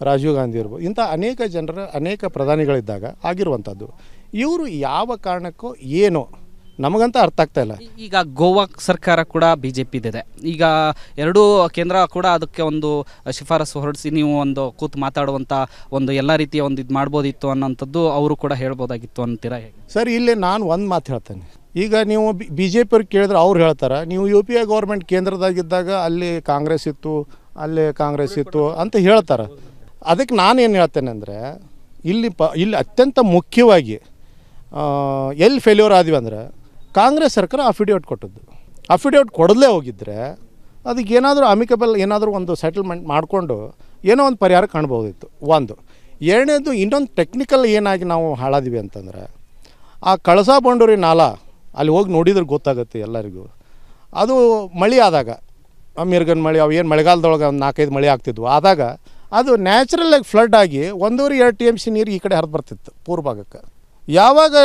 ರಾಜೀವ್ ಗಾಂಧಿ ಇರ್ಬೋದು ಇಂಥ ಅನೇಕ ಜನರ ಅನೇಕ ಪ್ರಧಾನಿಗಳಿದ್ದಾಗ ಆಗಿರುವಂಥದ್ದು ಇವರು ಯಾವ ಕಾರಣಕ್ಕೂ ಏನೋ ನಮಗಂತ ಅರ್ಥ ಆಗ್ತಾ ಇಲ್ಲ ಈಗ ಗೋವಾ ಸರ್ಕಾರ ಕೂಡ ಬಿ ಜೆ ಪಿದಿದೆ ಈಗ ಎರಡೂ ಕೇಂದ್ರ ಕೂಡ ಅದಕ್ಕೆ ಒಂದು ಶಿಫಾರಸು ಹೊರಡಿಸಿ ನೀವು ಒಂದು ಕೂತು ಮಾತಾಡುವಂಥ ಒಂದು ಎಲ್ಲ ರೀತಿಯ ಒಂದು ಇದು ಮಾಡ್ಬೋದಿತ್ತು ಅನ್ನೋಂಥದ್ದು ಅವರು ಕೂಡ ಹೇಳ್ಬೋದಾಗಿತ್ತು ಅಂತೀರಾ ಸರ್ ಇಲ್ಲಿ ನಾನು ಒಂದು ಮಾತು ಹೇಳ್ತೇನೆ ಈಗ ನೀವು ಬಿ ಜೆ ಪಿಯವ್ರಿಗೆ ಕೇಳಿದ್ರೆ ಅವ್ರು ಹೇಳ್ತಾರೆ ನೀವು ಯು ಪಿ ಎ ಗೌರ್ಮೆಂಟ್ ಕೇಂದ್ರದಾಗಿದ್ದಾಗ ಅಲ್ಲಿ ಕಾಂಗ್ರೆಸ್ ಇತ್ತು ಅಲ್ಲಿ ಕಾಂಗ್ರೆಸ್ ಇತ್ತು ಅಂತ ಹೇಳ್ತಾರೆ ಅದಕ್ಕೆ ನಾನು ಏನು ಹೇಳ್ತೇನೆ ಅಂದರೆ ಇಲ್ಲಿ ಪ ಇಲ್ಲಿ ಅತ್ಯಂತ ಮುಖ್ಯವಾಗಿ ಎಲ್ಲಿ ಫೇಲ್ಯೂರ್ ಆದ್ವಿ ಅಂದರೆ ಕಾಂಗ್ರೆಸ್ ಸರ್ಕಾರ ಅಫಿಡೇವಿಟ್ ಕೊಟ್ಟದ್ದು ಅಫಿಡೇವಿಟ್ ಕೊಡಲೇ ಹೋಗಿದ್ದರೆ ಅದಕ್ಕೆ ಏನಾದರೂ ಅಮಿಕಬಲ್ ಏನಾದರೂ ಒಂದು ಸೆಟಲ್ಮೆಂಟ್ ಮಾಡಿಕೊಂಡು ಏನೋ ಒಂದು ಪರಿಹಾರ ಕಾಣ್ಬೋದಿತ್ತು ಒಂದು ಎರಡನೇದು ಇನ್ನೊಂದು ಟೆಕ್ನಿಕಲ್ ಏನಾಗಿ ನಾವು ಹಾಳಾದಿವಿ ಅಂತಂದರೆ ಆ ಕಳಸಾ ಬಂಡೂರಿ ನಾಲಾ ಅಲ್ಲಿ ಹೋಗಿ ನೋಡಿದ್ರೆ ಗೊತ್ತಾಗುತ್ತೆ ಎಲ್ಲರಿಗೂ ಅದು ಮಳೆ ಆದಾಗ ಮಿರ್ಗನ್ ಮಳೆ ಅವು ಏನು ಮಳೆಗಾಲದೊಳಗೆ ಒಂದು ನಾಲ್ಕೈದು ಮಳೆ ಆಗ್ತಿದ್ವು ಆದಾಗ ಅದು ನ್ಯಾಚುರಲ್ಲಾಗಿ ಫ್ಲಡ್ ಆಗಿ ಒಂದೂವರೆ ಎರಡು ಟಿ ಎಮ್ ಸಿ ನೀರು ಈ ಕಡೆ ಹರಿದು ಬರ್ತಿತ್ತು ಪೂರ್ವ ಭಾಗಕ್ಕೆ ಯಾವಾಗ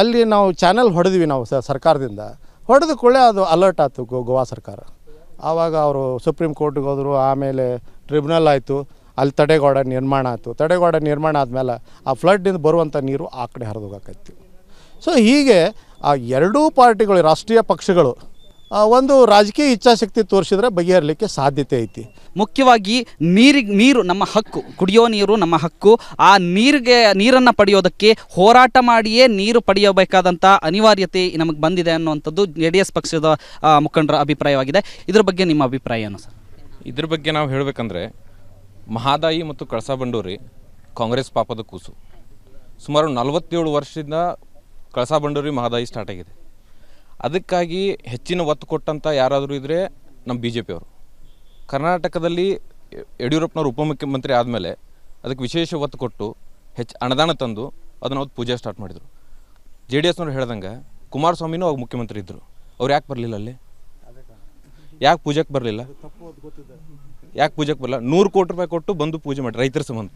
ಅಲ್ಲಿ ನಾವು ಚಾನಲ್ ಹೊಡೆದ್ವಿ ನಾವು ಸರ್ಕಾರದಿಂದ ಹೊಡೆದ ಕೂಡಲೇ ಅದು ಅಲರ್ಟ್ ಆಯಿತು ಗೋ ಗೋವಾ ಸರ್ಕಾರ ಆವಾಗ ಅವರು ಸುಪ್ರೀಂ ಕೋರ್ಟ್ಗೆ ಹೋದರು ಆಮೇಲೆ ಟ್ರಿಬ್ಯುನಲ್ ಆಯಿತು ಅಲ್ಲಿ ತಡೆಗೋಡ ನಿರ್ಮಾಣ ಆಯಿತು ತಡೆಗೋಡ ನಿರ್ಮಾಣ ಆದಮೇಲೆ ಆ ಫ್ಲಡ್ಡಿಂದ ಬರುವಂಥ ನೀರು ಆ ಕಡೆ ಹರಿದೋಗಕೈತಿ ಸೊ ಹೀಗೆ ಆ ಎರಡೂ ಪಾರ್ಟಿಗಳು ರಾಷ್ಟ್ರೀಯ ಪಕ್ಷಗಳು ಒಂದು ರಾಜಕೀಯ ಇಚ್ಛಾಶಕ್ತಿ ತೋರಿಸಿದ್ರೆ ಬಗೆಹರಲಿಕ್ಕೆ ಸಾಧ್ಯತೆ ಐತಿ ಮುಖ್ಯವಾಗಿ ನೀರಿಗೆ ನೀರು ನಮ್ಮ ಹಕ್ಕು ಕುಡಿಯೋ ನೀರು ನಮ್ಮ ಹಕ್ಕು ಆ ನೀರಿಗೆ ನೀರನ್ನು ಪಡೆಯೋದಕ್ಕೆ ಹೋರಾಟ ಮಾಡಿಯೇ ನೀರು ಪಡೆಯಬೇಕಾದಂಥ ಅನಿವಾರ್ಯತೆ ನಮಗೆ ಬಂದಿದೆ ಅನ್ನುವಂಥದ್ದು ಜೆ ಡಿ ಎಸ್ ಪಕ್ಷದ ಮುಖಂಡರ ಅಭಿಪ್ರಾಯವಾಗಿದೆ ಇದ್ರ ಬಗ್ಗೆ ನಿಮ್ಮ ಅಭಿಪ್ರಾಯ ಏನು ಸರ್ ಇದ್ರ ಬಗ್ಗೆ ನಾವು ಹೇಳಬೇಕಂದ್ರೆ ಮಹಾದಾಯಿ ಮತ್ತು ಕಳಸಾ ಬಂಡೂರಿ ಕಾಂಗ್ರೆಸ್ ಪಾಪದ ಕೂಸು ಸುಮಾರು ನಲವತ್ತೇಳು ವರ್ಷದಿಂದ ಕಳಸಾ ಬಂಡೂರಿ ಮಹದಾಯಿ ಸ್ಟಾರ್ಟ್ ಆಗಿದೆ ಅದಕ್ಕಾಗಿ ಹೆಚ್ಚಿನ ಒತ್ತು ಕೊಟ್ಟಂಥ ಯಾರಾದರೂ ಇದ್ದರೆ ನಮ್ಮ ಬಿ ಜೆ ಪಿಯವರು ಕರ್ನಾಟಕದಲ್ಲಿ ಯಡಿಯೂರಪ್ಪನವರು ಉಪಮುಖ್ಯಮಂತ್ರಿ ಆದಮೇಲೆ ಅದಕ್ಕೆ ವಿಶೇಷ ಒತ್ತು ಕೊಟ್ಟು ಹೆಚ್ಚು ಅನುದಾನ ತಂದು ಅದನ್ನು ಅವತ್ತು ಪೂಜೆ ಸ್ಟಾರ್ಟ್ ಮಾಡಿದರು ಜೆ ಡಿ ಎಸ್ನವ್ರು ಹೇಳ್ದಂಗೆ ಕುಮಾರಸ್ವಾಮಿನೂ ಅವಾಗ ಮುಖ್ಯಮಂತ್ರಿ ಇದ್ದರು ಅವ್ರು ಯಾಕೆ ಬರಲಿಲ್ಲ ಅಲ್ಲಿ ಯಾಕೆ ಪೂಜೆಗೆ ಬರಲಿಲ್ಲ ಯಾಕೆ ಪೂಜೆಗೆ ಬರಲ್ಲ ನೂರು ಕೋಟಿ ರೂಪಾಯಿ ಕೊಟ್ಟು ಬಂದು ಪೂಜೆ ಮಾಡಿ ರೈತರ ಸಂಬಂಧ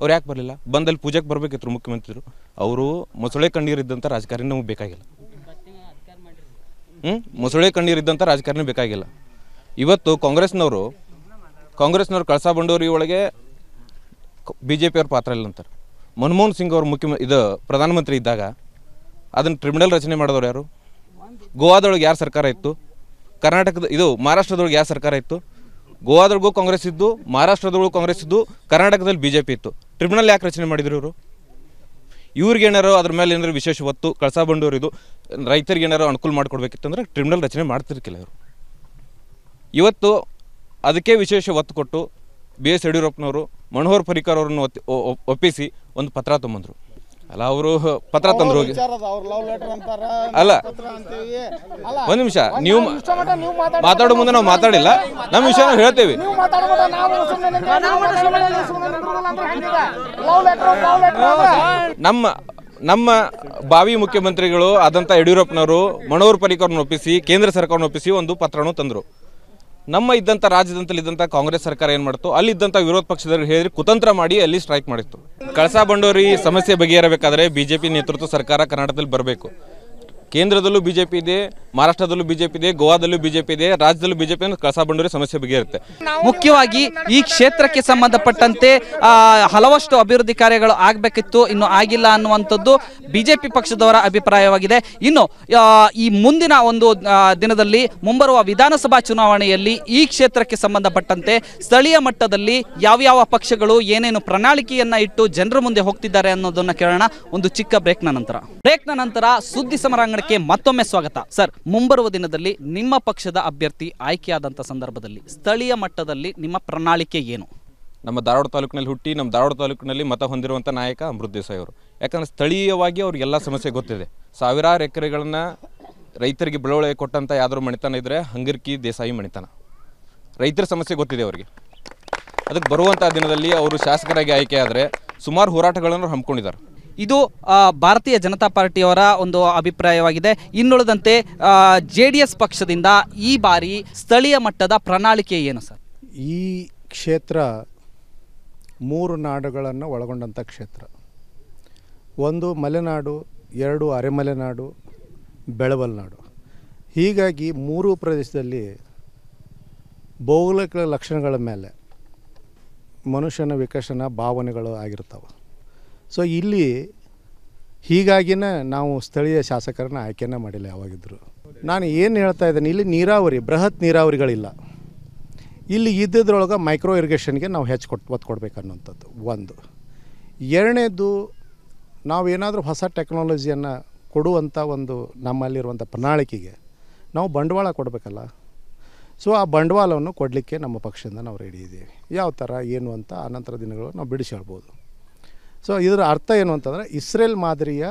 ಅವ್ರು ಯಾಕೆ ಬರಲಿಲ್ಲ ಬಂದಲ್ಲಿ ಪೂಜೆಗೆ ಬರಬೇಕಿತ್ತು ಮುಖ್ಯಮಂತ್ರಿರು ಅವರು ಮೊಸಳೆ ಕಣ್ಣೀರಿದ್ದಂಥ ರಾಜಕಾರಣಿ ನಮಗೆ ಬೇಕಾಗಿಲ್ಲ ಹ್ಞೂ ಮೊಸಳೆ ಕಣ್ಣೀರಿದ್ದಂಥ ರಾಜಕಾರಣಿ ಬೇಕಾಗಿಲ್ಲ ಇವತ್ತು ಕಾಂಗ್ರೆಸ್ನವರು ಕಾಂಗ್ರೆಸ್ನವ್ರು ಕಳಸಾ ಬಂಡೂರಿ ಒಳಗೆ ಬಿ ಜೆ ಪಿಯವ್ರ ಪಾತ್ರ ಇಲ್ಲ ಅಂತಾರೆ ಮನಮೋಹನ್ ಸಿಂಗ್ ಅವರು ಮುಖ್ಯ ಇದು ಪ್ರಧಾನಮಂತ್ರಿ ಇದ್ದಾಗ ಅದನ್ನು ಟ್ರಿಬ್ಯುನಲ್ ರಚನೆ ಮಾಡಿದವ್ರು ಯಾರು ಗೋವಾದೊಳಗೆ ಯಾರು ಸರ್ಕಾರ ಇತ್ತು ಕರ್ನಾಟಕದ ಇದು ಮಹಾರಾಷ್ಟ್ರದೊಳಗೆ ಯಾವ ಸರ್ಕಾರ ಇತ್ತು ಗೋವಾದೊಳಗೂ ಕಾಂಗ್ರೆಸ್ ಇದ್ದು ಮಹಾರಾಷ್ಟ್ರದೊಳಗೂ ಕಾಂಗ್ರೆಸ್ ಇದ್ದು ಕರ್ನಾಟಕದಲ್ಲಿ ಬಿ ಜೆ ಪಿ ಇತ್ತು ಟ್ರಿಬ್ಯುನಲ್ ಯಾಕೆ ರಚನೆ ಮಾಡಿದ್ರು ಇವರು ಏನಾರೋ ಅದ್ರ ಮೇಲೆ ಏನಾದ್ರು ವಿಶೇಷ ಒತ್ತು ಕಳಸ ಬಂಡೂರು ಇದು ರೈತರಿಗೆ ಏನಾರು ಅನುಕೂಲ ಮಾಡಿಕೊಡ್ಬೇಕಿತ್ತಂದ್ರೆ ಟ್ರಿಬ್ಯುನಲ್ ರಚನೆ ಮಾಡ್ತಿರ್ಕಿಲ್ಲ ಇವರು ಇವತ್ತು ಅದಕ್ಕೆ ವಿಶೇಷ ಒತ್ತು ಕೊಟ್ಟು ಬಿ ಎಸ್ ಯಡಿಯೂರಪ್ಪನವರು ಮನೋಹರ್ ಪರಿಕರ್ ಅವ್ರನ್ನ ಒಪ್ಪಿಸಿ ಒಂದು ಪತ್ರ ತೊಂಬಂದರು ಅಲ್ಲ ಅವರು ಪತ್ರ ತಂದ್ರು ಹೋಗಿ ಅಲ್ಲ ಒಂದು ನಿಮಿಷ ನೀವು ಮಾತಾಡೋ ಮುಂದೆ ನಾವು ಮಾತಾಡಿಲ್ಲ ನಮ್ಮ ವಿಷಯ ನಾವು ಹೇಳ್ತೇವೆ ನಮ್ಮ ನಮ್ಮ ಬಾವಿ ಮುಖ್ಯಮಂತ್ರಿಗಳು ಆದಂತ ಯಡಿಯೂರಪ್ಪನವರು ಮನೋಹರ್ ಪರಿಕರ್ನ ಒಪ್ಪಿಸಿ ಕೇಂದ್ರ ಸರ್ಕಾರನ ಒಪ್ಪಿಸಿ ಒಂದು ಪತ್ರನೂ ತಂದ್ರು ನಮ್ಮ ಇದ್ದಂಥ ರಾಜ್ಯದಂತಲ್ಲಿದ್ದಂಥ ಕಾಂಗ್ರೆಸ್ ಸರ್ಕಾರ ಏನು ಮಾಡ್ತು ಅಲ್ಲಿದ್ದಂಥ ವಿರೋಧ ಪಕ್ಷದವರು ಹೇಳಿ ಕುತಂತ್ರ ಮಾಡಿ ಅಲ್ಲಿ ಸ್ಟ್ರೈಕ್ ಮಾಡಿತ್ತು ಕಳಸಾ ಬಂಡೋರಿ ಸಮಸ್ಯೆ ಬಗೆಹರಬೇಕಾದ್ರೆ ಬಿ ನೇತೃತ್ವ ಸರ್ಕಾರ ಕರ್ನಾಟಕದಲ್ಲಿ ಬರಬೇಕು ಕೇಂದ್ರದಲ್ಲೂ ಬಿ ಇದೆ ಮಹಾರಾಷ್ಟ್ರದಲ್ಲೂ ಬಿಜೆಪಿ ಇದೆ ಗೋವಾದಲ್ಲೂ ಬಿಜೆಪಿ ಇದೆ ರಾಜ್ಯದಲ್ಲೂ ಬಿಜೆಪಿ ಕಳಸಾ ಬಂಡೂರಿ ಸಮಸ್ಯೆ ಇರುತ್ತೆ ಮುಖ್ಯವಾಗಿ ಈ ಕ್ಷೇತ್ರಕ್ಕೆ ಸಂಬಂಧಪಟ್ಟಂತೆ ಹಲವಷ್ಟು ಅಭಿವೃದ್ಧಿ ಕಾರ್ಯಗಳು ಆಗಬೇಕಿತ್ತು ಇನ್ನು ಆಗಿಲ್ಲ ಅನ್ನುವಂಥದ್ದು ಬಿಜೆಪಿ ಪಕ್ಷದವರ ಅಭಿಪ್ರಾಯವಾಗಿದೆ ಇನ್ನು ಈ ಮುಂದಿನ ಒಂದು ದಿನದಲ್ಲಿ ಮುಂಬರುವ ವಿಧಾನಸಭಾ ಚುನಾವಣೆಯಲ್ಲಿ ಈ ಕ್ಷೇತ್ರಕ್ಕೆ ಸಂಬಂಧಪಟ್ಟಂತೆ ಸ್ಥಳೀಯ ಮಟ್ಟದಲ್ಲಿ ಯಾವ್ಯಾವ ಪಕ್ಷಗಳು ಏನೇನು ಪ್ರಣಾಳಿಕೆಯನ್ನ ಇಟ್ಟು ಜನರ ಮುಂದೆ ಹೋಗ್ತಿದ್ದಾರೆ ಅನ್ನೋದನ್ನ ಕೇಳೋಣ ಒಂದು ಚಿಕ್ಕ ಬ್ರೇಕ್ನ ನಂತರ ಬ್ರೇಕ್ನ ನಂತರ ಸುದ್ದಿ ಸಮರಾಂಗಣಕ್ಕೆ ಮತ್ತೊಮ್ಮೆ ಸ್ವಾಗತ ಸರ್ ಮುಂಬರುವ ದಿನದಲ್ಲಿ ನಿಮ್ಮ ಪಕ್ಷದ ಅಭ್ಯರ್ಥಿ ಆಯ್ಕೆಯಾದಂಥ ಸಂದರ್ಭದಲ್ಲಿ ಸ್ಥಳೀಯ ಮಟ್ಟದಲ್ಲಿ ನಿಮ್ಮ ಪ್ರಣಾಳಿಕೆ ಏನು ನಮ್ಮ ಧಾರವಾಡ ತಾಲೂಕಿನಲ್ಲಿ ಹುಟ್ಟಿ ನಮ್ಮ ಧಾರವಾಡ ತಾಲೂಕಿನಲ್ಲಿ ಮತ ಹೊಂದಿರುವಂಥ ನಾಯಕ ಅಮೃತ್ ದೇಸಾಯಿ ಅವರು ಯಾಕಂದರೆ ಸ್ಥಳೀಯವಾಗಿ ಅವ್ರಿಗೆಲ್ಲ ಸಮಸ್ಯೆ ಗೊತ್ತಿದೆ ಸಾವಿರಾರು ಎಕರೆಗಳನ್ನು ರೈತರಿಗೆ ಬೆಳವಣಿಗೆ ಕೊಟ್ಟಂಥ ಯಾವ್ದಾದ್ರು ಮಣಿತನ ಇದ್ದರೆ ಹಂಗರ್ಕಿ ದೇಸಾಯಿ ಮಣಿತನ ರೈತರ ಸಮಸ್ಯೆ ಗೊತ್ತಿದೆ ಅವರಿಗೆ ಅದಕ್ಕೆ ಬರುವಂಥ ದಿನದಲ್ಲಿ ಅವರು ಶಾಸಕರಾಗಿ ಆಯ್ಕೆ ಆದರೆ ಸುಮಾರು ಹೋರಾಟಗಳನ್ನು ಹಮ್ಮಿಕೊಂಡಿದ್ದಾರೆ ಇದು ಭಾರತೀಯ ಜನತಾ ಪಾರ್ಟಿಯವರ ಒಂದು ಅಭಿಪ್ರಾಯವಾಗಿದೆ ಇನ್ನುಳಿದಂತೆ ಜೆ ಡಿ ಎಸ್ ಪಕ್ಷದಿಂದ ಈ ಬಾರಿ ಸ್ಥಳೀಯ ಮಟ್ಟದ ಪ್ರಣಾಳಿಕೆ ಏನು ಸರ್ ಈ ಕ್ಷೇತ್ರ ಮೂರು ನಾಡುಗಳನ್ನು ಒಳಗೊಂಡಂಥ ಕ್ಷೇತ್ರ ಒಂದು ಮಲೆನಾಡು ಎರಡು ಅರೆಮಲೆನಾಡು ಬೆಳವಲ್ನಾಡು ಹೀಗಾಗಿ ಮೂರು ಪ್ರದೇಶದಲ್ಲಿ ಭೌಗೋಳಿಕ ಲಕ್ಷಣಗಳ ಮೇಲೆ ಮನುಷ್ಯನ ವಿಕಸನ ಭಾವನೆಗಳು ಆಗಿರ್ತವೆ ಸೊ ಇಲ್ಲಿ ಹೀಗಾಗಿನ ನಾವು ಸ್ಥಳೀಯ ಶಾಸಕರನ್ನ ಆಯ್ಕೆನ ಮಾಡಿಲ್ಲ ಯಾವಾಗಿದ್ದರು ನಾನು ಏನು ಹೇಳ್ತಾ ಇದ್ದೀನಿ ಇಲ್ಲಿ ನೀರಾವರಿ ಬೃಹತ್ ನೀರಾವರಿಗಳಿಲ್ಲ ಇಲ್ಲಿ ಇದ್ದಿದ್ರೊಳಗೆ ಮೈಕ್ರೋ ಇರಿಗೇಷನ್ಗೆ ನಾವು ಹೆಚ್ಚು ಕೊಟ್ಟು ಒತ್ತು ಕೊಡಬೇಕನ್ನುವಂಥದ್ದು ಒಂದು ಎರಡನೇದು ನಾವು ಏನಾದರೂ ಹೊಸ ಟೆಕ್ನಾಲಜಿಯನ್ನು ಕೊಡುವಂಥ ಒಂದು ನಮ್ಮಲ್ಲಿರುವಂಥ ಪ್ರಣಾಳಿಕೆಗೆ ನಾವು ಬಂಡವಾಳ ಕೊಡಬೇಕಲ್ಲ ಸೊ ಆ ಬಂಡವಾಳವನ್ನು ಕೊಡಲಿಕ್ಕೆ ನಮ್ಮ ಪಕ್ಷದಿಂದ ನಾವು ರೆಡಿ ಇದ್ದೀವಿ ಯಾವ ಥರ ಏನು ಅಂತ ಆನಂತರ ದಿನಗಳು ನಾವು ಬಿಡಿಸಿ ಹೇಳ್ಬೋದು ಸೊ ಇದರ ಅರ್ಥ ಏನು ಅಂತಂದರೆ ಇಸ್ರೇಲ್ ಮಾದರಿಯ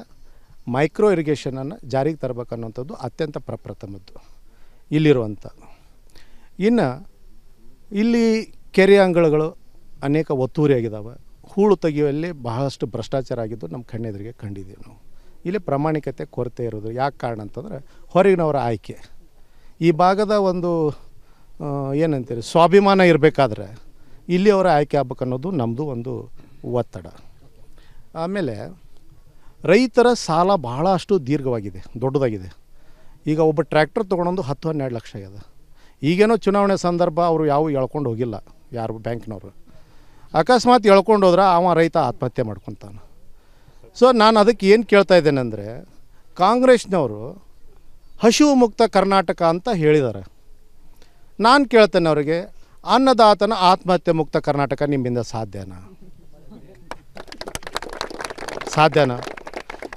ಮೈಕ್ರೋ ಇರಿಗೇಷನನ್ನು ಜಾರಿಗೆ ತರಬೇಕನ್ನುವಂಥದ್ದು ಅತ್ಯಂತ ಪ್ರಪ್ರಥಮದ್ದು ಇಲ್ಲಿರುವಂಥದ್ದು ಇನ್ನು ಇಲ್ಲಿ ಕೆರೆ ಅಂಗಳಗಳು ಅನೇಕ ಒತ್ತುವರಿಯಾಗಿದ್ದಾವೆ ಹೂಳು ತೆಗೆಯುವಲ್ಲಿ ಬಹಳಷ್ಟು ಭ್ರಷ್ಟಾಚಾರ ಆಗಿದ್ದು ನಮ್ಮ ಕಣ್ಣೆದುರಿಗೆ ಕಂಡಿದ್ದೀವಿ ನಾವು ಇಲ್ಲಿ ಪ್ರಾಮಾಣಿಕತೆ ಕೊರತೆ ಇರೋದು ಯಾಕೆ ಕಾರಣ ಅಂತಂದರೆ ಹೊರಗಿನವರ ಆಯ್ಕೆ ಈ ಭಾಗದ ಒಂದು ಏನಂತೀರಿ ಸ್ವಾಭಿಮಾನ ಇರಬೇಕಾದ್ರೆ ಅವರ ಆಯ್ಕೆ ಆಗ್ಬೇಕನ್ನೋದು ನಮ್ಮದು ಒಂದು ಒತ್ತಡ ಆಮೇಲೆ ರೈತರ ಸಾಲ ಬಹಳಷ್ಟು ದೀರ್ಘವಾಗಿದೆ ದೊಡ್ಡದಾಗಿದೆ ಈಗ ಒಬ್ಬ ಟ್ರ್ಯಾಕ್ಟರ್ ತೊಗೊಂಡೊಂದು ಹತ್ತು ಹನ್ನೆರಡು ಲಕ್ಷ ಆಗಿದೆ ಈಗೇನೋ ಚುನಾವಣೆ ಸಂದರ್ಭ ಅವರು ಯಾವ ಎಳ್ಕೊಂಡು ಹೋಗಿಲ್ಲ ಯಾರು ಬ್ಯಾಂಕ್ನವರು ಅಕಸ್ಮಾತ್ ಎಳ್ಕೊಂಡು ಹೋದ್ರೆ ಅವ ರೈತ ಆತ್ಮಹತ್ಯೆ ಮಾಡ್ಕೊತಾನೆ ಸೊ ನಾನು ಅದಕ್ಕೆ ಏನು ಕೇಳ್ತಾ ಅಂದರೆ ಕಾಂಗ್ರೆಸ್ನವರು ಹಸಿವು ಮುಕ್ತ ಕರ್ನಾಟಕ ಅಂತ ಹೇಳಿದ್ದಾರೆ ನಾನು ಕೇಳ್ತೇನೆ ಅವರಿಗೆ ಅನ್ನದಾತನ ಆತ್ಮಹತ್ಯೆ ಮುಕ್ತ ಕರ್ನಾಟಕ ನಿಮ್ಮಿಂದ ಸಾಧ್ಯನಾ ಸಾಧ್ಯನಾ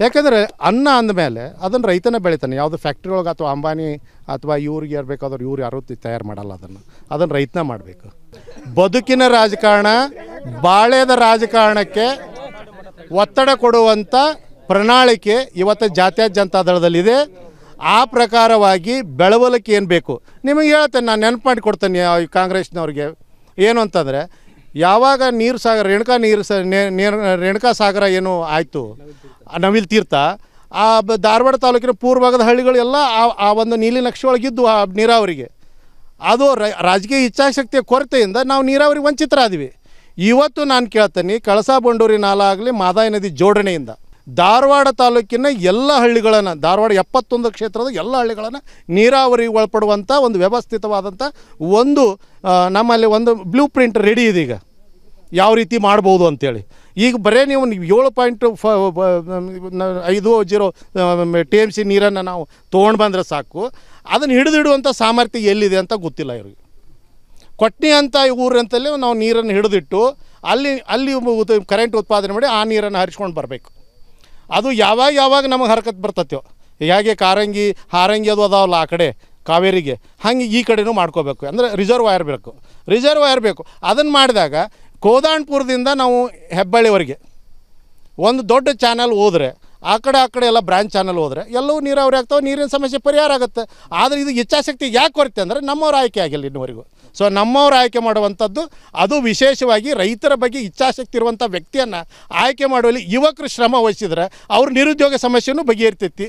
ಯಾಕಂದರೆ ಅನ್ನ ಅಂದಮೇಲೆ ಅದನ್ನು ರೈತನೇ ಬೆಳಿತಾನೆ ಯಾವುದು ಫ್ಯಾಕ್ಟ್ರಿ ಒಳಗೆ ಅಥವಾ ಅಂಬಾನಿ ಅಥವಾ ಇವ್ರಿಗೆ ಯಾರು ಬೇಕಾದ್ರೆ ಇವ್ರು ಯಾರೂ ತಯಾರು ಮಾಡಲ್ಲ ಅದನ್ನು ಅದನ್ನು ರೈತನ ಮಾಡಬೇಕು ಬದುಕಿನ ರಾಜಕಾರಣ ಬಾಳೆದ ರಾಜಕಾರಣಕ್ಕೆ ಒತ್ತಡ ಕೊಡುವಂಥ ಪ್ರಣಾಳಿಕೆ ಇವತ್ತು ಜಾತ್ಯ ಜನತಾ ದಳದಲ್ಲಿದೆ ಆ ಪ್ರಕಾರವಾಗಿ ಬೆಳವಲಕ್ಕೆ ಏನು ಬೇಕು ನಿಮಗೆ ಹೇಳ್ತೇನೆ ನಾನು ನೆನಪು ಮಾಡಿ ಕೊಡ್ತೇನೆ ಕಾಂಗ್ರೆಸ್ನವ್ರಿಗೆ ಏನು ಅಂತಂದರೆ ಯಾವಾಗ ನೀರು ಸಾಗರ ರೇಣುಕಾ ನೀರು ಸ ರೇಣುಕಾ ಸಾಗರ ಏನು ಆಯಿತು ನವಿಲ್ ತೀರ್ಥ ಆ ಧಾರವಾಡ ತಾಲೂಕಿನ ಪೂರ್ವಭಾಗದ ಹಳ್ಳಿಗಳೆಲ್ಲ ಆ ಆ ಒಂದು ನೀಲಿ ನಕ್ಷೆ ಒಳಗಿದ್ದು ಆ ನೀರಾವರಿಗೆ ಅದು ರಾಜಕೀಯ ಇಚ್ಛಾಶಕ್ತಿಯ ಕೊರತೆಯಿಂದ ನಾವು ನೀರಾವರಿಗೆ ವಂಚಿತರಾದ್ವಿ ಇವತ್ತು ನಾನು ಕೇಳ್ತೀನಿ ಕಳಸಾ ಬಂಡೂರಿ ನಾಲಾಗಲಿ ಆಗಲಿ ಮಾದಾಯಿ ನದಿ ಜೋಡಣೆಯಿಂದ ಧಾರವಾಡ ತಾಲೂಕಿನ ಎಲ್ಲ ಹಳ್ಳಿಗಳನ್ನು ಧಾರವಾಡ ಎಪ್ಪತ್ತೊಂದು ಕ್ಷೇತ್ರದ ಎಲ್ಲ ಹಳ್ಳಿಗಳನ್ನು ನೀರಾವರಿ ಒಳಪಡುವಂಥ ಒಂದು ವ್ಯವಸ್ಥಿತವಾದಂಥ ಒಂದು ನಮ್ಮಲ್ಲಿ ಒಂದು ಬ್ಲೂ ಪ್ರಿಂಟ್ ರೆಡಿ ಇದೆ ಈಗ ಯಾವ ರೀತಿ ಮಾಡ್ಬೋದು ಅಂತೇಳಿ ಈಗ ಬರೀ ನೀವು ಏಳು ಪಾಯಿಂಟ್ ಫ ಐದು ಜೀರೋ ಟಿ ಎಮ್ ಸಿ ನೀರನ್ನು ನಾವು ತೊಗೊಂಡು ಬಂದರೆ ಸಾಕು ಅದನ್ನು ಹಿಡಿದಿಡುವಂಥ ಸಾಮರ್ಥ್ಯ ಎಲ್ಲಿದೆ ಅಂತ ಗೊತ್ತಿಲ್ಲ ಇವ್ರಿಗೆ ಕೊಟ್ನಿ ಅಂತ ಊರಂತಲ್ಲಿ ನಾವು ನೀರನ್ನು ಹಿಡಿದಿಟ್ಟು ಅಲ್ಲಿ ಅಲ್ಲಿ ಕರೆಂಟ್ ಉತ್ಪಾದನೆ ಮಾಡಿ ಆ ನೀರನ್ನು ಹರಿಸ್ಕೊಂಡು ಬರಬೇಕು ಅದು ಯಾವಾಗ ಯಾವಾಗ ನಮಗೆ ಹರಕತ್ ಬರ್ತೈತೆ ಹೇಗೆ ಕಾರಂಗಿ ಹಾರಂಗಿ ಅದು ಅದಾವಲ್ಲ ಆ ಕಡೆ ಕಾವೇರಿಗೆ ಹಂಗೆ ಈ ಕಡೆನೂ ಮಾಡ್ಕೋಬೇಕು ಅಂದರೆ ರಿಸರ್ವ್ ವಯರ್ ಬೇಕು ರಿಸರ್ವ್ ವಯರ್ ಬೇಕು ಅದನ್ನು ಮಾಡಿದಾಗ ಕೋದಾಣ್ಪುರದಿಂದ ನಾವು ಹೆಬ್ಬಳ್ಳಿವರೆಗೆ ಒಂದು ದೊಡ್ಡ ಚಾನಲ್ ಹೋದರೆ ಆ ಕಡೆ ಆ ಕಡೆ ಎಲ್ಲ ಬ್ರಾಂಚ್ ಚಾನಲ್ ಹೋದರೆ ಎಲ್ಲವೂ ನೀರಾವರಿ ಆಗ್ತಾವೆ ನೀರಿನ ಸಮಸ್ಯೆ ಪರಿಹಾರ ಆಗುತ್ತೆ ಆದರೆ ಇದು ಇಚ್ಛಾಶಕ್ತಿ ಯಾಕೆ ಕೊರತೆ ಅಂದರೆ ನಮ್ಮವ್ರ ಆಯ್ಕೆ ಆಗಿಲ್ಲ ಇನ್ನುವರೆಗೂ ಸೊ ನಮ್ಮವ್ರು ಆಯ್ಕೆ ಮಾಡುವಂಥದ್ದು ಅದು ವಿಶೇಷವಾಗಿ ರೈತರ ಬಗ್ಗೆ ಇಚ್ಛಾಶಕ್ತಿ ಇರುವಂಥ ವ್ಯಕ್ತಿಯನ್ನು ಆಯ್ಕೆ ಮಾಡುವಲ್ಲಿ ಯುವಕರು ಶ್ರಮ ವಹಿಸಿದ್ರೆ ಅವ್ರ ನಿರುದ್ಯೋಗ ಸಮಸ್ಯೆನೂ ಬಗೆಹರಿತೈತಿ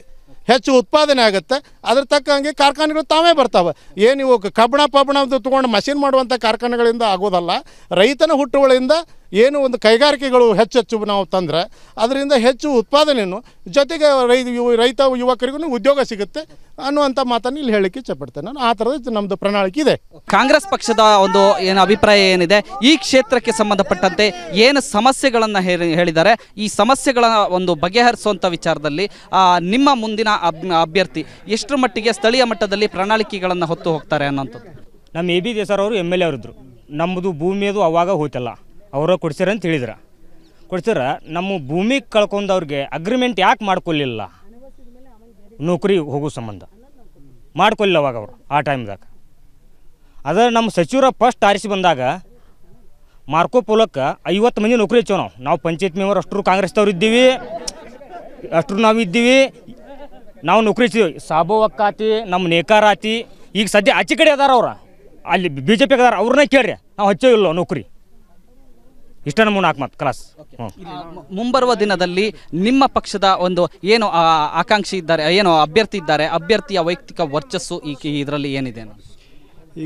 ಹೆಚ್ಚು ಉತ್ಪಾದನೆ ಆಗುತ್ತೆ ಅದ್ರ ತಕ್ಕಂಗೆ ಕಾರ್ಖಾನೆಗಳು ತಾವೇ ಬರ್ತಾವೆ ಏನು ಇವು ಕಬ್ಬಣ ಪಬ್ಬಣದ್ದು ತೊಗೊಂಡು ಮಷಿನ್ ಮಾಡುವಂಥ ಕಾರ್ಖಾನೆಗಳಿಂದ ಆಗೋದಲ್ಲ ರೈತನ ಹುಟ್ಟುಗಳಿಂದ ಏನು ಒಂದು ಕೈಗಾರಿಕೆಗಳು ಹೆಚ್ಚು ನಾವು ತಂದರೆ ಅದರಿಂದ ಹೆಚ್ಚು ಉತ್ಪಾದನೆಯನ್ನು ಜೊತೆಗೆ ರೈ ರೈತ ಯುವಕರಿಗೂ ಉದ್ಯೋಗ ಸಿಗುತ್ತೆ ಅನ್ನುವಂಥ ಮಾತನ್ನು ಇಲ್ಲಿ ಹೇಳಲಿಕ್ಕೆ ಇಷ್ಟಪಡ್ತೇನೆ ನಾನು ಆ ಥರದ ನಮ್ಮದು ಪ್ರಣಾಳಿಕೆ ಇದೆ ಕಾಂಗ್ರೆಸ್ ಪಕ್ಷದ ಒಂದು ಏನು ಅಭಿಪ್ರಾಯ ಏನಿದೆ ಈ ಕ್ಷೇತ್ರಕ್ಕೆ ಸಂಬಂಧಪಟ್ಟಂತೆ ಏನು ಸಮಸ್ಯೆಗಳನ್ನು ಹೇಳಿದ್ದಾರೆ ಈ ಸಮಸ್ಯೆಗಳ ಒಂದು ಬಗೆಹರಿಸುವಂಥ ವಿಚಾರದಲ್ಲಿ ನಿಮ್ಮ ಮುಂದಿನ ಅಭ್ಯರ್ಥಿ ಎಷ್ಟರ ಮಟ್ಟಿಗೆ ಸ್ಥಳೀಯ ಮಟ್ಟದಲ್ಲಿ ಪ್ರಣಾಳಿಕೆಗಳನ್ನು ಹೊತ್ತು ಹೋಗ್ತಾರೆ ಅನ್ನೋಂಥದ್ದು ನಮ್ಮ ಎ ಬಿ ದೇಸರವರು ಅವರು ಎಮ್ ಎಲ್ ಎ ಅವರಿದ್ದರು ನಮ್ಮದು ಭೂಮಿಯದು ಅವಾಗ ಹೋಯ್ತಲ್ಲ ಅವರ ಅಂತ ಹೇಳಿದ್ರು ಕೊಡ್ಸಿರ ನಮ್ಮ ಭೂಮಿ ಕಳ್ಕೊಂಡು ಅವ್ರಿಗೆ ಅಗ್ರಿಮೆಂಟ್ ಯಾಕೆ ಮಾಡ್ಕೊಳ್ಳಿಲ್ಲ ನೌಕರಿ ಹೋಗೋ ಸಂಬಂಧ ಮಾಡ್ಕೊಳ್ಳಿಲ್ಲ ಅವಾಗ ಅವರು ಆ ಟೈಮ್ದಾಗ ಅದರ ನಮ್ಮ ಸಚಿವರ ಫಸ್ಟ್ ಆರಿಸಿ ಬಂದಾಗ ಮಾರ್ಕೋ ಪೋಲಕ್ಕೆ ಐವತ್ತು ಮಂದಿ ನೌಕರಿ ಹೆಚ್ಚೇವು ನಾವು ನಾವು ಪಂಚಾಯತ್ ಮೆಂಬರ್ ಅಷ್ಟರು ಕಾಂಗ್ರೆಸ್ದವ್ರು ಇದ್ದೀವಿ ಅಷ್ಟರು ನಾವು ಇದ್ದೀವಿ ನಾವು ನೌಕರಿ ಸಾಬು ಸಾಬೋವಕ್ಕಾತಿ ನಮ್ಮ ನೇಕಾರಾತಿ ಆತಿ ಈಗ ಸದ್ಯ ಆಚೆ ಕಡೆ ಅದಾರ ಅವ್ರ ಅಲ್ಲಿ ಬಿ ಜೆ ಪಿ ಅದಾರ ಅವ್ರನ್ನ ಕೇಳ್ರಿ ನಾವು ಹಚ್ಚೋ ಇಲ್ಲ ನೌಕರಿ ಇಷ್ಟನ್ನು ಮೂ ನಾಲ್ಕು ಮಾತು ಕ್ಲಾಸ್ ಮುಂಬರುವ ದಿನದಲ್ಲಿ ನಿಮ್ಮ ಪಕ್ಷದ ಒಂದು ಏನು ಆಕಾಂಕ್ಷಿ ಇದ್ದಾರೆ ಏನು ಅಭ್ಯರ್ಥಿ ಇದ್ದಾರೆ ಅಭ್ಯರ್ಥಿಯ ವೈಯಕ್ತಿಕ ವರ್ಚಸ್ಸು ಈ ಇದರಲ್ಲಿ ಏನಿದೆ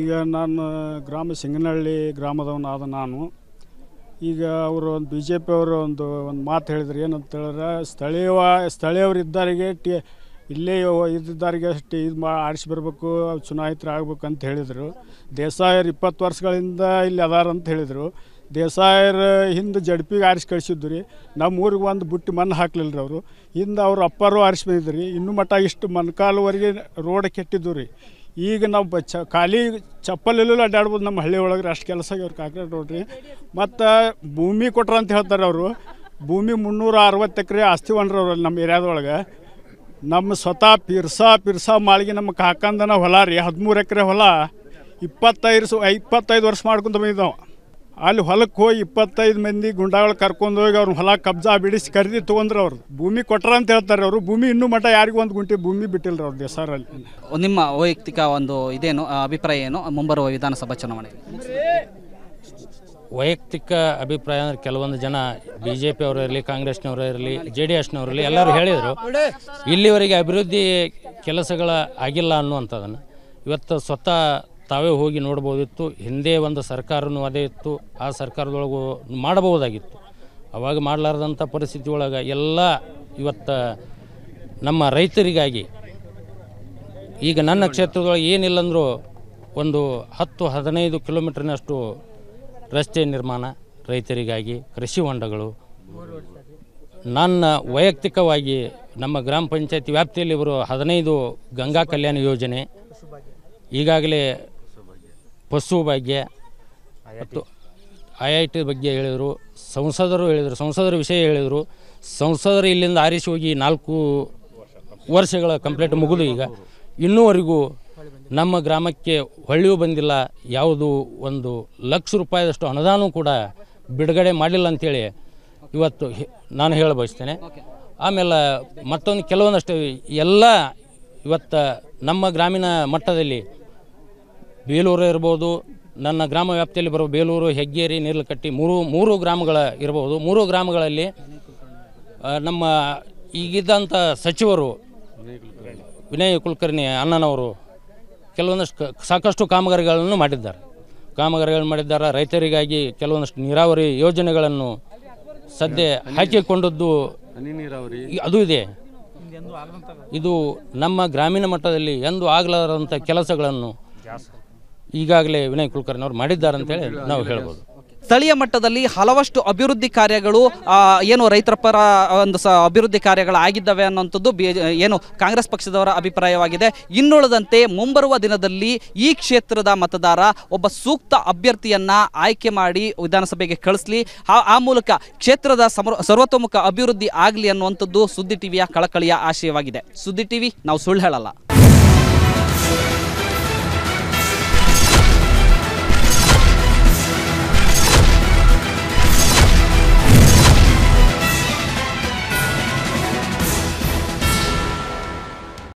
ಈಗ ನಾನು ಗ್ರಾಮ ಸಿಂಗನಹಳ್ಳಿ ಗ್ರಾಮದವನಾದ ನಾನು ಈಗ ಅವರು ಒಂದು ಬಿ ಜೆ ಅವರು ಒಂದು ಒಂದು ಮಾತು ಹೇಳಿದ್ರು ಏನಂತ ಹೇಳಿದ್ರೆ ಸ್ಥಳೀಯವ ಇದ್ದಾರಿಗೆ ಟಿ ಇಲ್ಲೇ ಇದ್ದಾರಿಗೆ ಟಿ ಇದು ಮಾ ಆಡಿಸಿ ಬರಬೇಕು ಚುನಾಯಿತರಾಗಬೇಕು ಅಂತ ಹೇಳಿದರು ದೇಸಾಯರು ಇಪ್ಪತ್ತು ವರ್ಷಗಳಿಂದ ಇಲ್ಲಿ ಅದಾರಂತ ಹೇಳಿದರು ದೇಸಾಯರ ಹಿಂದೆ ಜಡ್ಪಿಗೆ ಆರಿಸಿ ಕಳಿಸಿದ್ದು ರೀ ನಮ್ಮ ಊರಿಗೆ ಒಂದು ಬುಟ್ಟಿ ಮಣ್ಣು ಹಾಕಲಿಲ್ಲ ರೀ ಅವರು ಹಿಂದೆ ಅವ್ರ ಅಪ್ಪರು ಆರಿಸಿ ಬಂದಿದ್ದು ರೀ ಮಟ್ಟ ಇಷ್ಟು ಕಾಲವರೆಗೆ ರೋಡ್ ಕೆಟ್ಟಿದ್ದು ರೀ ಈಗ ನಾವು ಬ ಚ ಖಾಲಿ ಇಲ್ಲ ಅಡ್ಡಾಡ್ಬೋದು ನಮ್ಮ ಹಳ್ಳಿ ಒಳಗೆ ಅಷ್ಟು ಕೆಲಸ ಆಗಿ ಅವ್ರು ರೋಡ್ ರೀ ಮತ್ತು ಭೂಮಿ ಕೊಟ್ರು ಅಂತ ಹೇಳ್ತಾರೆ ಅವರು ಭೂಮಿ ಮುನ್ನೂರ ಅರವತ್ತು ಎಕರೆ ಆಸ್ತಿ ಅವ್ರು ಅವ್ರಲ್ಲಿ ನಮ್ಮ ಏರಿಯಾದೊಳಗೆ ನಮ್ಮ ಸ್ವತಃ ಪಿರ್ಸಾ ಪಿರ್ಸಾ ಮಾಳಿಗೆ ನಮ್ಮ ಕಾಕಂದನ ಹೊಲ ರೀ ಹದಿಮೂರು ಎಕರೆ ಹೊಲ ಇಪ್ಪತ್ತೈದು ಇಪ್ಪತ್ತೈದು ವರ್ಷ ಮಾಡ್ಕೊಂತ ಬಂದಿದ್ದಾವೆ ಅಲ್ಲಿ ಹೊಲಕ್ಕೆ ಹೋಗಿ ಇಪ್ಪತ್ತೈದು ಮಂದಿ ಗುಂಡಾಗಳು ಕರ್ಕೊಂಡು ಹೋಗಿ ಅವ್ರನ್ನ ಹೊಲ ಕಬ್ಜಾ ಬಿಡಿಸಿ ಖರೀದಿ ತೊಗೊಂಡ್ರೆ ಅವ್ರು ಭೂಮಿ ಕೊಟ್ರ ಅಂತ ಹೇಳ್ತಾರೆ ಅವರು ಭೂಮಿ ಇನ್ನೂ ಮಠ ಯಾರಿಗೂ ಒಂದು ಗುಂಟೆ ಭೂಮಿ ಬಿಟ್ಟಿಲ್ಲ ಅವ್ರ ಅಲ್ಲಿ ನಿಮ್ಮ ವೈಯಕ್ತಿಕ ಒಂದು ಇದೇನು ಅಭಿಪ್ರಾಯ ಏನು ಮುಂಬರುವ ವಿಧಾನಸಭಾ ಚುನಾವಣೆ ವೈಯಕ್ತಿಕ ಅಭಿಪ್ರಾಯ ಅಂದ್ರೆ ಕೆಲವೊಂದು ಜನ ಬಿ ಜೆ ಪಿ ಅವರು ಇರಲಿ ಕಾಂಗ್ರೆಸ್ನವರು ಇರಲಿ ಜೆ ಡಿ ಎಸ್ನವರು ಇರಲಿ ಎಲ್ಲರೂ ಹೇಳಿದರು ಇಲ್ಲಿವರೆಗೆ ಅಭಿವೃದ್ಧಿ ಕೆಲಸಗಳ ಆಗಿಲ್ಲ ಅನ್ನುವಂಥದ್ದನ್ನು ಇವತ್ತು ಸ್ವತಃ ತಾವೇ ಹೋಗಿ ನೋಡ್ಬೋದಿತ್ತು ಹಿಂದೆ ಒಂದು ಸರ್ಕಾರನೂ ಅದೇ ಇತ್ತು ಆ ಸರ್ಕಾರದೊಳಗು ಮಾಡಬಹುದಾಗಿತ್ತು ಅವಾಗ ಮಾಡಲಾರ್ದಂಥ ಪರಿಸ್ಥಿತಿ ಒಳಗೆ ಎಲ್ಲ ಇವತ್ತು ನಮ್ಮ ರೈತರಿಗಾಗಿ ಈಗ ನನ್ನ ಕ್ಷೇತ್ರದೊಳಗೆ ಏನಿಲ್ಲಂದ್ರೂ ಒಂದು ಹತ್ತು ಹದಿನೈದು ಕಿಲೋಮೀಟ್ರಿನಷ್ಟು ರಸ್ತೆ ನಿರ್ಮಾಣ ರೈತರಿಗಾಗಿ ಕೃಷಿ ಹೊಂಡಗಳು ನನ್ನ ವೈಯಕ್ತಿಕವಾಗಿ ನಮ್ಮ ಗ್ರಾಮ ಪಂಚಾಯತಿ ವ್ಯಾಪ್ತಿಯಲ್ಲಿ ಇವರು ಹದಿನೈದು ಗಂಗಾ ಕಲ್ಯಾಣ ಯೋಜನೆ ಈಗಾಗಲೇ ಪಶು ಭಾಗ್ಯ ಮತ್ತು ಐ ಐ ಟಿ ಬಗ್ಗೆ ಹೇಳಿದರು ಸಂಸದರು ಹೇಳಿದರು ಸಂಸದರ ವಿಷಯ ಹೇಳಿದರು ಸಂಸದರು ಇಲ್ಲಿಂದ ಆರಿಸಿ ಹೋಗಿ ನಾಲ್ಕು ವರ್ಷಗಳ ಕಂಪ್ಲೇಂಟ್ ಮುಗಿದು ಈಗ ಇನ್ನೂವರೆಗೂ ನಮ್ಮ ಗ್ರಾಮಕ್ಕೆ ಹೊಳ್ಳಿಯೂ ಬಂದಿಲ್ಲ ಯಾವುದು ಒಂದು ಲಕ್ಷ ರೂಪಾಯಿದಷ್ಟು ಅನುದಾನವೂ ಕೂಡ ಬಿಡುಗಡೆ ಮಾಡಿಲ್ಲ ಅಂಥೇಳಿ ಇವತ್ತು ನಾನು ಹೇಳ ಬಯಸ್ತೇನೆ ಆಮೇಲೆ ಮತ್ತೊಂದು ಕೆಲವೊಂದಷ್ಟು ಎಲ್ಲ ಇವತ್ತು ನಮ್ಮ ಗ್ರಾಮೀಣ ಮಟ್ಟದಲ್ಲಿ ಬೇಲೂರು ಇರ್ಬೋದು ನನ್ನ ಗ್ರಾಮ ವ್ಯಾಪ್ತಿಯಲ್ಲಿ ಬರುವ ಬೇಲೂರು ಹೆಗ್ಗೇರಿ ನೀರ್ಲಕಟ್ಟಿ ಮೂರು ಮೂರು ಗ್ರಾಮಗಳ ಇರಬಹುದು ಮೂರು ಗ್ರಾಮಗಳಲ್ಲಿ ನಮ್ಮ ಈಗಿದ್ದಂಥ ಸಚಿವರು ವಿನಯ್ ಕುಲಕರ್ಣಿ ಅಣ್ಣನವರು ಕೆಲವೊಂದಷ್ಟು ಸಾಕಷ್ಟು ಕಾಮಗಾರಿಗಳನ್ನು ಮಾಡಿದ್ದಾರೆ ಕಾಮಗಾರಿಗಳನ್ನು ಮಾಡಿದ್ದಾರೆ ರೈತರಿಗಾಗಿ ಕೆಲವೊಂದಷ್ಟು ನೀರಾವರಿ ಯೋಜನೆಗಳನ್ನು ಸದ್ಯ ಹಾಕಿಕೊಂಡದ್ದು ಅದು ಇದೆ ಇದು ನಮ್ಮ ಗ್ರಾಮೀಣ ಮಟ್ಟದಲ್ಲಿ ಎಂದು ಆಗಲಾರಂಥ ಕೆಲಸಗಳನ್ನು ಈಗಾಗಲೇ ವಿನಯ್ ಕುಲಕರ್ಣಿ ಅವರು ಮಾಡಿದ್ದಾರೆ ಅಂತೇಳಿ ನಾವು ಹೇಳ್ಬೋದು ಸ್ಥಳೀಯ ಮಟ್ಟದಲ್ಲಿ ಹಲವಷ್ಟು ಅಭಿವೃದ್ಧಿ ಕಾರ್ಯಗಳು ಏನು ರೈತರ ಪರ ಒಂದು ಸ ಅಭಿವೃದ್ಧಿ ಆಗಿದ್ದಾವೆ ಅನ್ನುವಂಥದ್ದು ಬಿ ಏನು ಕಾಂಗ್ರೆಸ್ ಪಕ್ಷದವರ ಅಭಿಪ್ರಾಯವಾಗಿದೆ ಇನ್ನುಳಿದಂತೆ ಮುಂಬರುವ ದಿನದಲ್ಲಿ ಈ ಕ್ಷೇತ್ರದ ಮತದಾರ ಒಬ್ಬ ಸೂಕ್ತ ಅಭ್ಯರ್ಥಿಯನ್ನು ಆಯ್ಕೆ ಮಾಡಿ ವಿಧಾನಸಭೆಗೆ ಕಳಿಸ್ಲಿ ಆ ಮೂಲಕ ಕ್ಷೇತ್ರದ ಸಮ ಸರ್ವತೋಮುಖ ಅಭಿವೃದ್ಧಿ ಆಗಲಿ ಅನ್ನುವಂಥದ್ದು ಸುದ್ದಿ ಟಿವಿಯ ಕಳಕಳಿಯ ಆಶಯವಾಗಿದೆ ಸುದ್ದಿ ಟಿವಿ ನಾವು ಸುಳ್ಳು ಹೇಳಲ್ಲ